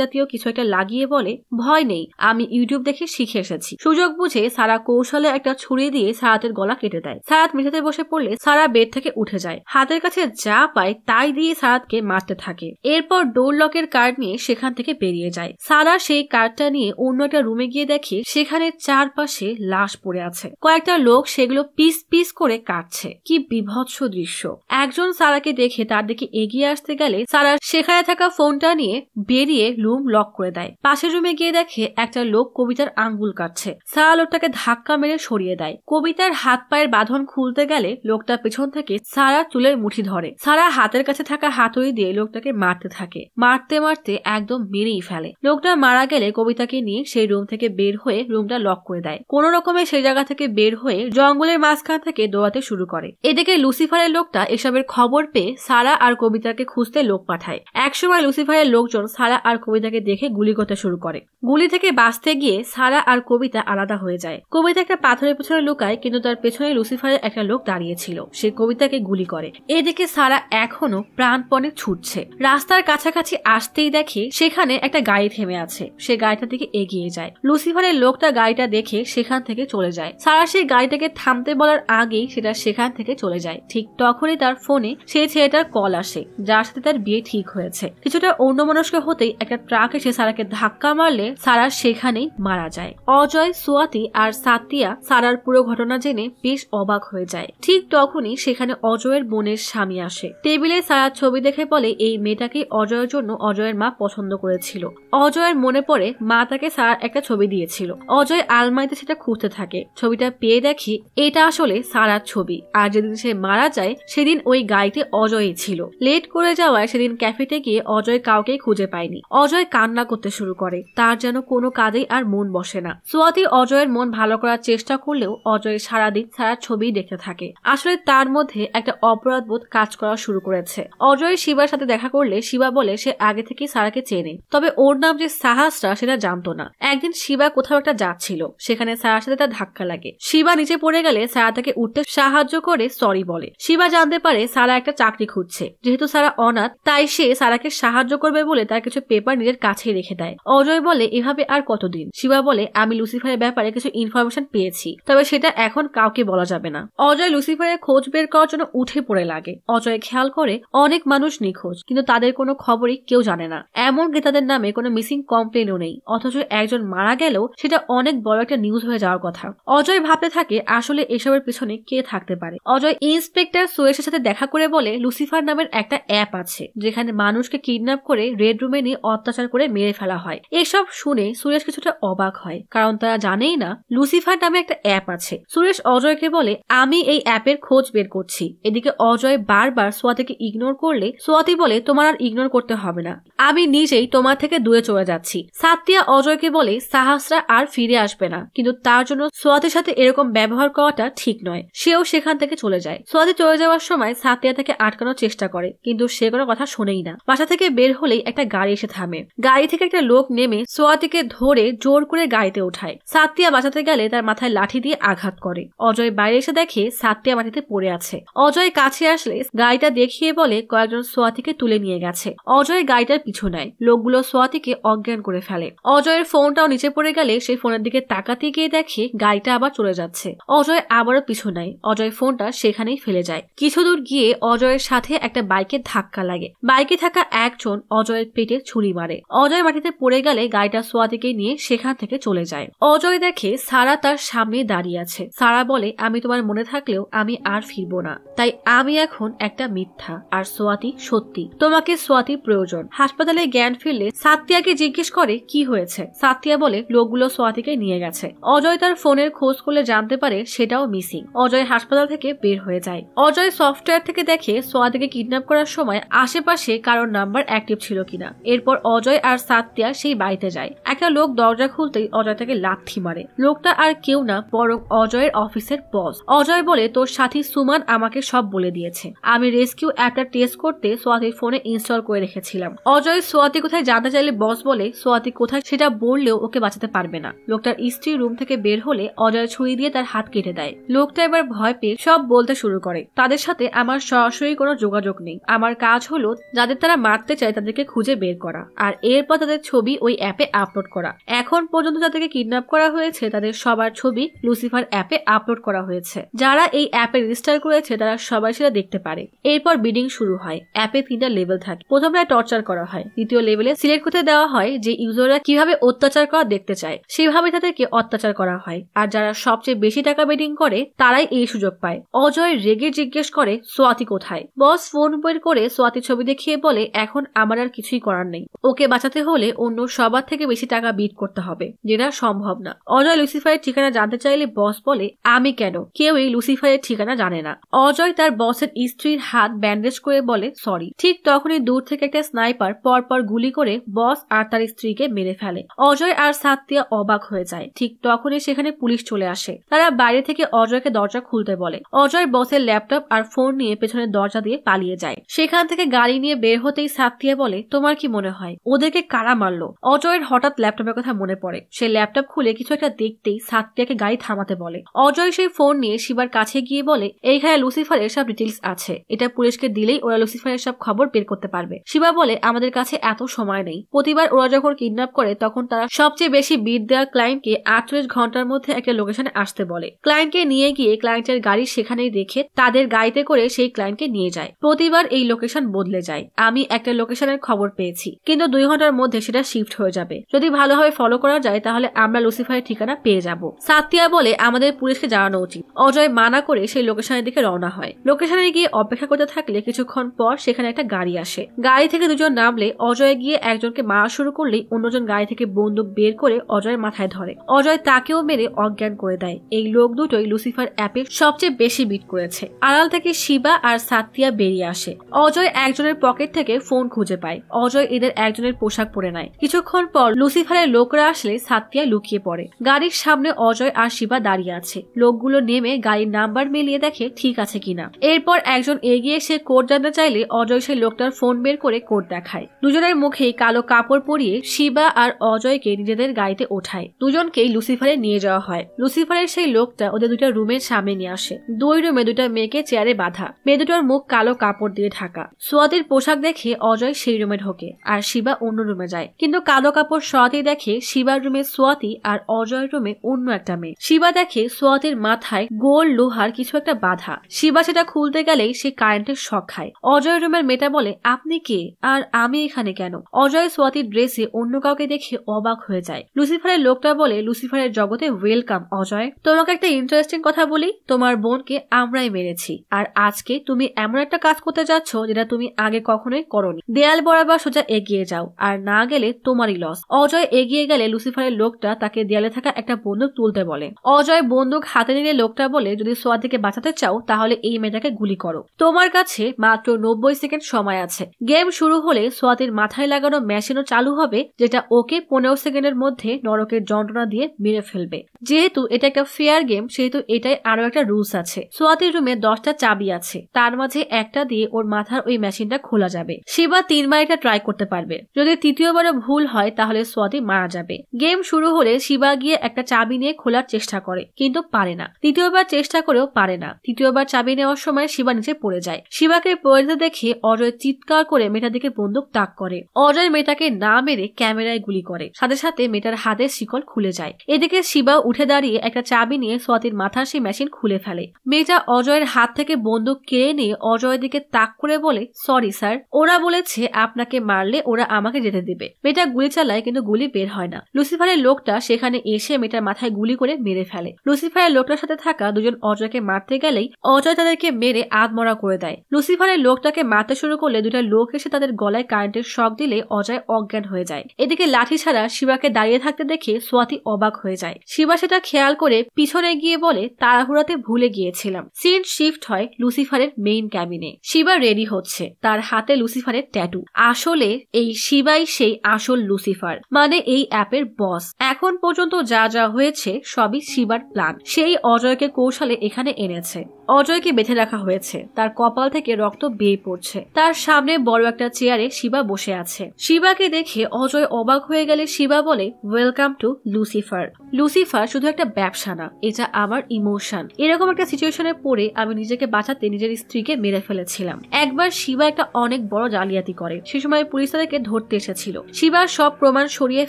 জাতীয় কিছু একটা লাগিয়ে বলে ভয় নেই আমি ইউটিউব দেখে শিখে এসেছি সুযোগ বুঝে সারা কৌশলে একটা ছুরি দিয়ে সারাতের গলা কেটে দেয় সারাত মেঝেতে বসে পড়লে সারা বেড থেকে উঠে যায় হাতের কাছে যা পায় তাই দিয়ে সারাতকে মারতে থাকে এরপর ডোর লকের কার্ড নিয়ে সেখান থেকে বেরিয়ে যায় যায় সারা সেই কার্ডটা নিয়ে অন্য একটা রুমে গিয়ে দেখে সেখানে চারপাশে লাশ পড়ে আছে কয়েকটা লোক সেগুলো পিস পিস করে কাটছে কি বিভৎস দৃশ্য একজন সারাকে দেখে তার দিকে এগিয়ে আসতে গেলে সারা সেখানে থাকা ফোনটা নিয়ে বেরিয়ে রুম লক করে দেয় পাশের রুমে গিয়ে দেখে একটা লোক কবিতার আঙ্গুল কাটছে সারা লোকটাকে ধাক্কা মেরে সরিয়ে দেয় কবিতার হাত পায়ের বাঁধন খুলতে গেলে লোকটা পেছন থেকে সারা চুলের মুঠি ধরে সারা হাতের কাছে থাকা হাতুড়ি দিয়ে লোকটাকে মারতে থাকে মারতে মারতে একদম মেরেই ফেলে লোকটা মারা গেলে কবিতাকে নিয়ে সেই রুম থেকে বের হয়ে রুমটা লক করে দেয় কোনো রকমে সেই জায়গা থেকে বের হয়ে জঙ্গলের মাঝখান থেকে দোয়াতে শুরু করে এদিকে লুসিফারের লোকটা এসবের খবর পেয়ে সারা আর কবিতাকে খুঁজতে লোক পাঠায় একসময় লুসিফারের লোকজন সারা আর কবিতাকে দেখে গুলি করতে শুরু করে গুলি থেকে বাঁচতে গিয়ে সারা আর কবিতা আলাদা হয়ে যায় কবিতা একটা পাথরের পেছনে লুকায় কিন্তু তার পেছনে লুসিফারের একটা লোক দাঁড়িয়েছিল সে কবিতাকে গুলি করে এদিকে সারা এখনো প্রাণপণে ছুটছে রাস্তার কাছাকাছি আসতেই দেখে সেখানে একটা গাড়ি গাড়ি থেমে আছে সে গাড়িটা থেকে এগিয়ে যায় লুসিফারের লোকটা গাড়িটা দেখে সেখান থেকে চলে যায় সারা সেই গাড়িটাকে থামতে বলার আগেই সেটা সেখান থেকে চলে যায় ঠিক তখনই তার ফোনে সেই ছেলেটার কল আসে যার সাথে তার বিয়ে ঠিক হয়েছে কিছুটা অন্যমনস্ক হতেই একটা ট্রাক এসে সারাকে ধাক্কা মারলে সারা সেখানেই মারা যায় অজয় সোয়াতি আর সাতিয়া সারার পুরো ঘটনা জেনে বেশ অবাক হয়ে যায় ঠিক তখনই সেখানে অজয়ের বোনের স্বামী আসে টেবিলে সারার ছবি দেখে বলে এই মেয়েটাকে অজয়ের জন্য অজয়ের মা পছন্দ করেছিল অজয়ের মনে পড়ে মা তাকে স্যার একটা ছবি দিয়েছিল অজয় আলমারিতে সেটা খুঁজতে থাকে ছবিটা পেয়ে দেখি এটা আসলে সারার ছবি আর যেদিন সে মারা যায় সেদিন ওই গাড়িতে অজয়ই ছিল লেট করে যাওয়ায় সেদিন ক্যাফেতে গিয়ে অজয় কাউকেই খুঁজে পায়নি অজয় কান্না করতে শুরু করে তার যেন কোনো কাজেই আর মন বসে না সোয়াতি অজয়ের মন ভালো করার চেষ্টা করলেও অজয় সারাদিন সারার ছবি দেখতে থাকে আসলে তার মধ্যে একটা অপরাধ বোধ কাজ করা শুরু করেছে অজয় শিবার সাথে দেখা করলে শিবা বলে সে আগে থেকে সারাকে চেনে তবে ওর নাম যে সাহাসরা সেটা জানতো না একদিন শিবা কোথাও একটা যাচ্ছিল সেখানে সারার সাথে তার ধাক্কা লাগে শিবা নিচে পড়ে গেলে সারা তাকে উঠতে সাহায্য করে সরি বলে শিবা জানতে পারে সারা একটা চাকরি খুঁজছে যেহেতু সারা অনাথ তাই সে সারাকে সাহায্য করবে বলে তার কিছু পেপার নিজের কাছেই রেখে দেয় অজয় বলে এভাবে আর কতদিন শিবা বলে আমি লুসিফারের ব্যাপারে কিছু ইনফরমেশন পেয়েছি তবে সেটা এখন কাউকে বলা যাবে না অজয় লুসিফারের খোঁজ বের করার জন্য উঠে পড়ে লাগে অজয় খেয়াল করে অনেক মানুষ নিখোঁজ কিন্তু তাদের কোনো খবরই কেউ জানে না এমনকি তাদের নামে কোনো মিসিং কমপ্লেনও নেই অথচ একজন মারা গেলেও সেটা অনেক বড় একটা নিউজ হয়ে যাওয়ার কথা অজয় ভাবতে থাকে আসলে এসবের পিছনে কে থাকতে পারে অজয় ইন্সপেক্টর সোয়েসের সাথে দেখা করে বলে লুসিফার নামের একটা অ্যাপ আছে যেখানে মানুষকে কিডন্যাপ করে রেড রুমে নিয়ে অত্যাচার করে মেরে ফেলা হয় এসব শুনে সুরেশ কিছুটা অবাক হয় কারণ তারা জানেই না লুসিফার নামে একটা অ্যাপ আছে সুরেশ অজয়কে বলে আমি এই অ্যাপের খোঁজ বের করছি এদিকে অজয় বারবার সোয়াতিকে ইগনোর করলে সোয়াতি বলে তোমার আর ইগনোর করতে হবে না আমি নিজেই তোমার থেকে দূরে দূরে চলে যাচ্ছি সাতিয়া অজয়কে বলে সাহাসরা আর ফিরে আসবে না কিন্তু তার জন্য সোয়াদের সাথে এরকম ব্যবহার করাটা ঠিক নয় সেও সেখান থেকে চলে যায় সোয়াদে চলে যাওয়ার সময় সাতিয়া তাকে আটকানোর চেষ্টা করে কিন্তু সে কোনো কথা শোনেই না বাসা থেকে বের হলেই একটা গাড়ি এসে থামে গাড়ি থেকে একটা লোক নেমে সোয়াদিকে ধরে জোর করে গাড়িতে ওঠায় সাতিয়া বাঁচাতে গেলে তার মাথায় লাঠি দিয়ে আঘাত করে অজয় বাইরে এসে দেখে সাতিয়া মাটিতে পড়ে আছে অজয় কাছে আসলে গাড়িটা দেখিয়ে বলে কয়েকজন সোয়াতিকে তুলে নিয়ে গেছে অজয় গাড়িটার পিছু নেয় লোকগুলো সোয়াতিকে তাকে অজ্ঞান করে ফেলে অজয়ের ফোনটাও নিচে পড়ে গেলে সেই ফোনের দিকে তাকাতে গিয়ে দেখে গাড়িটা আবার চলে যাচ্ছে অজয় আবারও পিছু নাই অজয় ফোনটা সেখানেই ফেলে যায় কিছু দূর গিয়ে অজয়ের সাথে একটা বাইকের ধাক্কা লাগে বাইকে থাকা একজন অজয়ের পেটে ছুরি মারে অজয় মাটিতে পড়ে গেলে গাড়িটা সোয়াদিকে নিয়ে সেখান থেকে চলে যায় অজয় দেখে সারা তার সামনে দাঁড়িয়ে আছে সারা বলে আমি তোমার মনে থাকলেও আমি আর ফিরবো না তাই আমি এখন একটা মিথ্যা আর সোয়াতি সত্যি তোমাকে সোয়াতি প্রয়োজন হাসপাতালে জ্ঞান ফিরলে সাতিয়া সাতিয়াকে জিজ্ঞেস করে কি হয়েছে সাতিয়া বলে লোকগুলো সোয়াতিকে নিয়ে গেছে অজয় তার ফোনের খোঁজ করলে জানতে পারে সেটাও মিসিং অজয় হাসপাতাল থেকে বের হয়ে যায় অজয় সফটওয়্যার থেকে দেখে সোয়াতিকে কিডন্যাপ করার সময় আশেপাশে কারোর নাম্বার অ্যাক্টিভ ছিল কিনা এরপর অজয় আর সাতিয়া সেই বাড়িতে যায় একটা লোক দরজা খুলতেই অজয় তাকে লাথি মারে লোকটা আর কেউ না বরং অজয়ের অফিসের বস অজয় বলে তোর সাথী সুমান আমাকে সব বলে দিয়েছে আমি রেস্কিউ অ্যাপটা টেস্ট করতে সোয়াতির ফোনে ইনস্টল করে রেখেছিলাম অজয় সোয়াতি কোথায় জানতে চাইলে বস বলে সোয়াতি কোথায় সেটা বললেও ওকে বাঁচাতে পারবে না লোকটার স্ত্রী রুম থেকে বের হলে অজয় ছুরি দিয়ে তার হাত কেটে দেয় লোকটা এবার ভয় পেয়ে সব বলতে শুরু করে তাদের সাথে আমার সরাসরি কোনো যোগাযোগ নেই আমার কাজ হলো যাদের তারা মারতে চায় তাদেরকে খুঁজে বের করা আর এরপর তাদের ছবি ওই অ্যাপে আপলোড করা এখন পর্যন্ত যাদেরকে কিডন্যাপ করা হয়েছে তাদের সবার ছবি লুসিফার অ্যাপে আপলোড করা হয়েছে যারা এই অ্যাপে রেজিস্টার করেছে তারা সবাই সেটা দেখতে পারে এরপর বিডিং শুরু হয় অ্যাপে তিনটা লেভেল থাকে প্রথমে টর্চার করা হয় দ্বিতীয় লেভেলে সিলেক্ট করতে দেওয়া হয় যে ইউজাররা কিভাবে অত্যাচার করা দেখতে চায় সেভাবে তাদেরকে অত্যাচার করা হয় আর যারা সবচেয়ে বেশি টাকা বেটিং করে তারাই এই সুযোগ পায় অজয় রেগে জিজ্ঞেস করে সোয়াতি কোথায় বস ফোন বের করে সোয়াতি ছবি দেখিয়ে বলে এখন আমার আর কিছুই করার নেই ওকে বাঁচাতে হলে অন্য সবার থেকে বেশি টাকা বিট করতে হবে যেটা সম্ভব না অজয় লুসিফারের ঠিকানা জানতে চাইলে বস বলে আমি কেন কেউই লুসিফারের ঠিকানা জানে না অজয় তার বসের স্ত্রীর হাত ব্যান্ডেজ করে বলে সরি ঠিক তখনই দূর থেকে একটা স্নাইপার পরপর গুলি করে বস আর তার স্ত্রীকে মেরে ফেলে অজয় আর সাতিয়া অবাক হয়ে যায় ঠিক তখনই সেখানে পুলিশ চলে আসে তারা বাইরে থেকে অজয়কে দরজা খুলতে বলে অজয় বসের ল্যাপটপ আর ফোন নিয়ে পেছনে দরজা দিয়ে পালিয়ে যায় সেখান থেকে গাড়ি নিয়ে বের হতেই সাতিয়া বলে তোমার কি মনে হয় ওদেরকে কারা মারলো অজয়ের হঠাৎ ল্যাপটপের কথা মনে পড়ে সে ল্যাপটপ খুলে কিছু একটা দেখতেই সাতিয়াকে গাড়ি থামাতে বলে অজয় সেই ফোন নিয়ে শিবার কাছে গিয়ে বলে এইখানে লুসিফার এসব ডিটেলস আছে এটা পুলিশকে দিলেই ওরা লুসিফারের সব খবর বের করতে পারবে শিবা বলে আমাদের কাছে এত সময় নেই প্রতি প্রতিবার ওরা যখন কিডন্যাপ করে তখন তারা সবচেয়ে বেশি বিট দেওয়া ক্লায়েন্টকে আটচল্লিশ ঘন্টার মধ্যে একটা লোকেশনে আসতে বলে ক্লায়েন্টকে নিয়ে গিয়ে ক্লায়েন্টের গাড়ি সেখানেই রেখে তাদের গাড়িতে করে সেই ক্লায়েন্টকে নিয়ে যায় প্রতিবার এই লোকেশন বদলে যায় আমি একটা লোকেশনের খবর পেয়েছি কিন্তু দুই ঘন্টার মধ্যে সেটা শিফট হয়ে যাবে যদি ভালোভাবে ফলো করা যায় তাহলে আমরা লুসিফারের ঠিকানা পেয়ে যাব সাতিয়া বলে আমাদের পুলিশকে জানানো উচিত অজয় মানা করে সেই লোকেশনের দিকে রওনা হয় লোকেশনে গিয়ে অপেক্ষা করতে থাকলে কিছুক্ষণ পর সেখানে একটা গাড়ি আসে গাড়ি থেকে দুজন নামলে অজয় গিয়ে একজনকে মা মারা শুরু করলেই অন্যজন গায়ে থেকে বন্দুক বের করে অজয়ের মাথায় ধরে অজয় তাকেও মেরে অজ্ঞান করে দেয় এই লোক দুটোই লুসিফার অ্যাপে সবচেয়ে বেশি বিট করেছে আড়াল থেকে শিবা আর সাতিয়া বেরিয়ে আসে অজয় একজনের পকেট থেকে ফোন খুঁজে পায় অজয় এদের একজনের পোশাক পরে নেয় কিছুক্ষণ পর লুসিফারের লোকরা আসলে সাতিয়া লুকিয়ে পড়ে গাড়ির সামনে অজয় আর শিবা দাঁড়িয়ে আছে লোকগুলো নেমে গাড়ির নাম্বার মিলিয়ে দেখে ঠিক আছে কিনা এরপর একজন এগিয়ে এসে কোড জানতে চাইলে অজয় সেই লোকটার ফোন বের করে কোড দেখায় দুজনের মুখেই কালো কাপ কাপড় পরিয়ে শিবা আর অজয়কে নিজেদের গাড়িতে ওঠায় দুজনকেই লুসিফারে নিয়ে যাওয়া হয় লুসিফারের সেই লোকটা ওদের দুটা রুমের সামনে নিয়ে আসে দুই রুমে দুটা মেয়েকে চেয়ারে বাঁধা মেয়ে দুটোর মুখ কালো কাপড় দিয়ে ঢাকা সোয়াদের পোশাক দেখে অজয় সেই রুমে ঢোকে আর শিবা অন্য রুমে যায় কিন্তু কালো কাপড় সোয়াতি দেখে শিবার রুমে সোয়াতি আর অজয় রুমে অন্য একটা মেয়ে শিবা দেখে সোয়াতির মাথায় গোল লোহার কিছু একটা বাধা শিবা সেটা খুলতে গেলেই সে কারেন্টের শখ খায় অজয় রুমের মেয়েটা বলে আপনি কে আর আমি এখানে কেন অজয় সোয়াতি পার্টির ড্রেসে অন্য কাউকে দেখে অবাক হয়ে যায় লুসিফারের লোকটা বলে লুসিফারের জগতে ওয়েলকাম অজয় তোমাকে একটা ইন্টারেস্টিং কথা বলি তোমার বোনকে আমরাই মেরেছি আর আজকে তুমি এমন একটা কাজ করতে যাচ্ছ যেটা তুমি আগে কখনোই করনি দেয়াল বরাবর সোজা এগিয়ে যাও আর না গেলে তোমারই লস অজয় এগিয়ে গেলে লুসিফারের লোকটা তাকে দেয়ালে থাকা একটা বন্দুক তুলতে বলে অজয় বন্দুক হাতে নিলে লোকটা বলে যদি সোয়াদিকে বাঁচাতে চাও তাহলে এই মেয়েটাকে গুলি করো তোমার কাছে মাত্র নব্বই সেকেন্ড সময় আছে গেম শুরু হলে সোয়াতির মাথায় লাগানো মেশিনও চালু হবে যেটা ওকে পনেরো সেকেন্ডের মধ্যে নরকের যন্ত্রণা দিয়ে মেরে ফেলবে যেহেতু এটা একটা ফেয়ার গেম সেহেতু এটাই আরো একটা রুলস আছে সোয়াতির রুমে দশটা চাবি আছে তার মাঝে একটা দিয়ে ওর মাথার ওই মেশিনটা খোলা যাবে শিবা তিনবার এটা ট্রাই করতে পারবে যদি তৃতীয়বারে ভুল হয় তাহলে সোয়াতি মারা যাবে গেম শুরু হলে শিবা গিয়ে একটা চাবি নিয়ে খোলার চেষ্টা করে কিন্তু পারে না তৃতীয়বার চেষ্টা করেও পারে না তৃতীয়বার চাবি নেওয়ার সময় শিবা নিচে পড়ে যায় শিবাকে পড়ে দেখে অজয় চিৎকার করে মেয়েটার দিকে বন্দুক তাক করে অজয় মেয়েটাকে না মেরে ক্যামেরায় গুলি করে সাথে সাথে মেয়েটার হাতের শিকল খুলে যায় এদিকে শিবা উঠে দাঁড়িয়ে একটা চাবি নিয়ে সোয়াতির মাথার সেই মেশিন খুলে ফেলে মেয়েটা অজয়ের হাত থেকে বন্দুক কেড়ে নিয়ে অজয়ের দিকে তাক করে বলে সরি স্যার ওরা বলেছে আপনাকে মারলে ওরা আমাকে যেতে দেবে মেয়েটা গুলি চালায় কিন্তু গুলি বের হয় না লুসিফারের লোকটা সেখানে এসে মেয়েটার মাথায় গুলি করে মেরে ফেলে লুসিফারের লোকটার সাথে থাকা দুজন অজয়কে মারতে গেলেই অজয় তাদেরকে মেরে আদমরা করে দেয় লুসিফারের লোকটাকে মারতে শুরু করলে দুটা লোক এসে তাদের গলায় কারেন্টের শখ দিলে অজয় অজ্ঞান হয়ে যায় এদিকে লাঠি ছাড়া শিবাকে দাঁড়িয়ে থাকতে দেখে সোয়াতি অবাক হয়ে যায় শিবা সেটা খেয়াল করে পিছনে গিয়ে বলে তাড়াহুড়াতে ভুলে গিয়েছিলাম সিন শিফট হয় লুসিফারের মেইন ক্যাবিনে শিবা রেডি হচ্ছে তার হাতে লুসিফারের ট্যাটু আসলে এই শিবাই সেই আসল লুসিফার মানে এই অ্যাপের বস এখন পর্যন্ত যা যা হয়েছে সবই শিবার প্ল্যান সেই অজয়কে কৌশলে এখানে এনেছে অজয়কে বেঁধে রাখা হয়েছে তার কপাল থেকে রক্ত বেয়ে পড়ছে তার সামনে বড় একটা চেয়ারে শিবা বসে আছে শিবাকে দেখে অজয় অবাক হয়ে গেলে শিবা বলে ওয়েলকাম টু লুসিফার লুসিফার শুধু একটা ব্যবসা না এটা আমার ইমোশন এরকম একটা সিচুয়েশনে পড়ে আমি নিজেকে বাঁচাতে নিজের স্ত্রীকে মেরে ফেলেছিলাম একবার শিবা একটা অনেক বড় জালিয়াতি করে সে সময় পুলিশ তাদেরকে ধরতে এসেছিল শিবা সব প্রমাণ সরিয়ে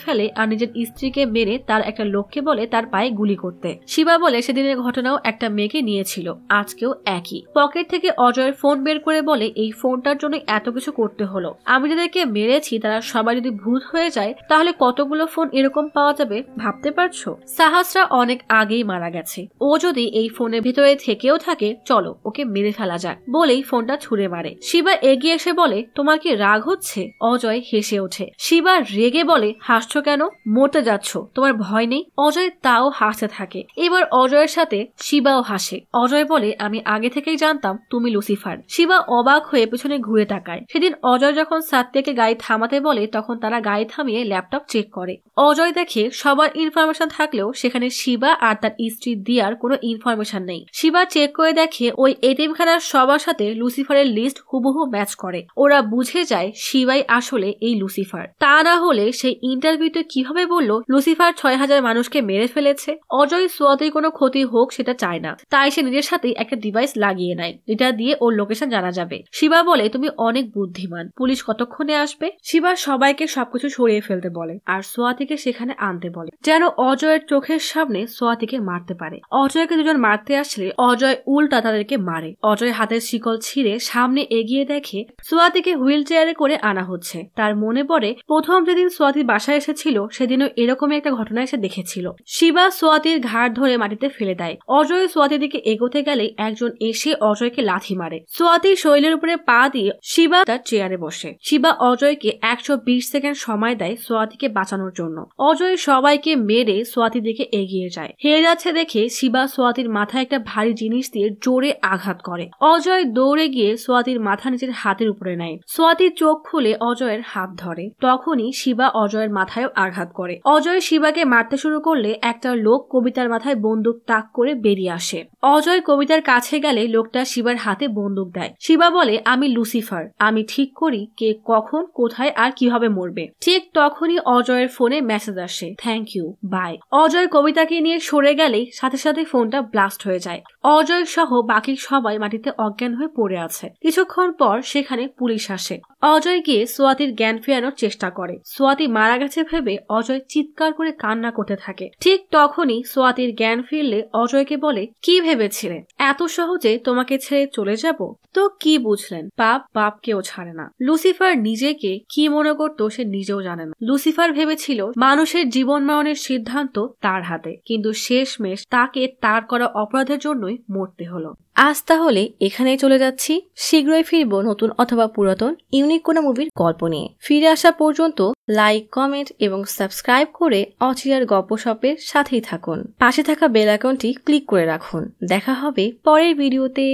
ফেলে আর নিজের স্ত্রীকে মেরে তার একটা লোককে বলে তার পায়ে গুলি করতে শিবা বলে সেদিনের ঘটনাও একটা মেয়েকে নিয়েছিল আজ আজকেও একই পকেট থেকে অজয়ের ফোন বের করে বলে এই ফোনটার জন্য এত কিছু করতে হলো আমি যাদেরকে মেরেছি তারা সবাই যদি ভূত হয়ে যায় তাহলে কতগুলো ফোন এরকম পাওয়া যাবে ভাবতে পারছো সাহাসরা অনেক আগেই মারা গেছে ও যদি এই ফোনের ভিতরে থেকেও থাকে চলো ওকে মেরে ফেলা যাক বলেই ফোনটা ছুড়ে মারে শিবা এগিয়ে এসে বলে তোমার কি রাগ হচ্ছে অজয় হেসে ওঠে শিবা রেগে বলে হাসছো কেন মরতে যাচ্ছ তোমার ভয় নেই অজয় তাও হাসতে থাকে এবার অজয়ের সাথে শিবাও হাসে অজয় বলে আমি আগে থেকেই জানতাম তুমি লুসিফার শিবা অবাক হয়ে পেছনে ঘুরে তাকায় সেদিন অজয় যখন সাত্তিয়াকে গাড়ি থামাতে বলে তখন তারা গাড়ি থামিয়ে ল্যাপটপ চেক করে অজয় দেখে সবার ইনফরমেশন থাকলেও সেখানে শিবা আর তার স্ত্রী দিয়ার কোনো ইনফরমেশন নেই শিবা চেক করে দেখে ওই খানার সবার সাথে লুসিফারের লিস্ট হুবহু ম্যাচ করে ওরা বুঝে যায় শিবাই আসলে এই লুসিফার তা না হলে সেই ইন্টারভিউতে কিভাবে বলল লুসিফার ছয় হাজার মানুষকে মেরে ফেলেছে অজয় সোয়াদের কোনো ক্ষতি হোক সেটা চায় না তাই সে নিজের সাথে একটা ডিভাইস লাগিয়ে নেয় এটা দিয়ে ওর লোকেশন জানা যাবে শিবা বলে তুমি অনেক বুদ্ধিমান পুলিশ কতক্ষণে আসবে শিবা সবাইকে সবকিছু সরিয়ে ফেলতে বলে আর সোয়াতিকে সেখানে আনতে বলে যেন অজয়ের চোখের সামনে সোয়াতিকে মারতে পারে অজয়কে দুজন মারতে আসলে অজয় উল্টা তাদেরকে মারে অজয় হাতের শিকল ছিঁড়ে সামনে এগিয়ে দেখে সোয়াতিকে হুইল চেয়ারে করে আনা হচ্ছে তার মনে পড়ে প্রথম যেদিন সোয়াতি বাসায় এসেছিল সেদিনও এরকমই একটা ঘটনা এসে দেখেছিল শিবা সোয়াতির ঘাড় ধরে মাটিতে ফেলে দেয় অজয় সোয়াতির দিকে এগোতে গেলে একজন এসে অজয়কে লাথি মারে সোয়াতি শৈলের উপরে পা দিয়ে শিবা তার চেয়ারে বসে শিবা অজয়কে একশো বিশ সেকেন্ড সময় দেয় সোয়াতিকে বাঁচানোর জন্য অজয় সবাইকে মেরে সোয়াতি দিকে এগিয়ে যায় হেরে যাচ্ছে দেখে শিবা সোয়াতির মাথায় একটা ভারী জিনিস দিয়ে জোরে আঘাত করে অজয় দৌড়ে গিয়ে সোয়াতির মাথা নিজের হাতের উপরে নেয় সোয়াতি চোখ খুলে অজয়ের হাত ধরে তখনই শিবা অজয়ের মাথায় আঘাত করে অজয় শিবাকে মারতে শুরু করলে একটা লোক কবিতার মাথায় বন্দুক তাক করে বেরিয়ে আসে অজয় কবিতার শিবার কাছে গেলে লোকটা শিবার হাতে বন্দুক দেয় শিবা বলে আমি লুসিফার আমি ঠিক করি কে কখন কোথায় আর কিভাবে মরবে ঠিক তখনই অজয়ের ফোনে মেসেজ আসে থ্যাংক ইউ বাই অজয় কবিতাকে নিয়ে সরে গেলে সাথে সাথে ফোনটা ব্লাস্ট হয়ে যায় অজয় সহ বাকি সবাই মাটিতে অজ্ঞান হয়ে পড়ে আছে কিছুক্ষণ পর সেখানে পুলিশ আসে অজয় গিয়ে সোয়াতির জ্ঞান ফেরানোর চেষ্টা করে সোয়াতি মারা গেছে ভেবে অজয় চিৎকার করে কান্না করতে থাকে ঠিক তখনই সোয়াতির জ্ঞান ফিরলে অজয়কে বলে কি ভেবেছিলেন এত সহজে তোমাকে ছেড়ে চলে যাব তো কি বুঝলেন পাপ কেউ ছাড়ে না লুসিফার নিজেকে কি মনে করতো সে নিজেও জানে না লুসিফার ভেবেছিল মানুষের জীবন মরণের সিদ্ধান্ত তার হাতে কিন্তু শেষমেশ তাকে তার করা অপরাধের জন্যই মরতে হলো আজ তাহলে এখানেই চলে যাচ্ছি শীঘ্রই ফিরবো নতুন অথবা পুরাতন ইউনিক কোনো মুভির গল্প নিয়ে ফিরে আসা পর্যন্ত লাইক কমেন্ট এবং সাবস্ক্রাইব করে অচিরার শপের সাথেই থাকুন পাশে থাকা বেল আইকনটি ক্লিক করে রাখুন দেখা হবে পরের ভিডিওতে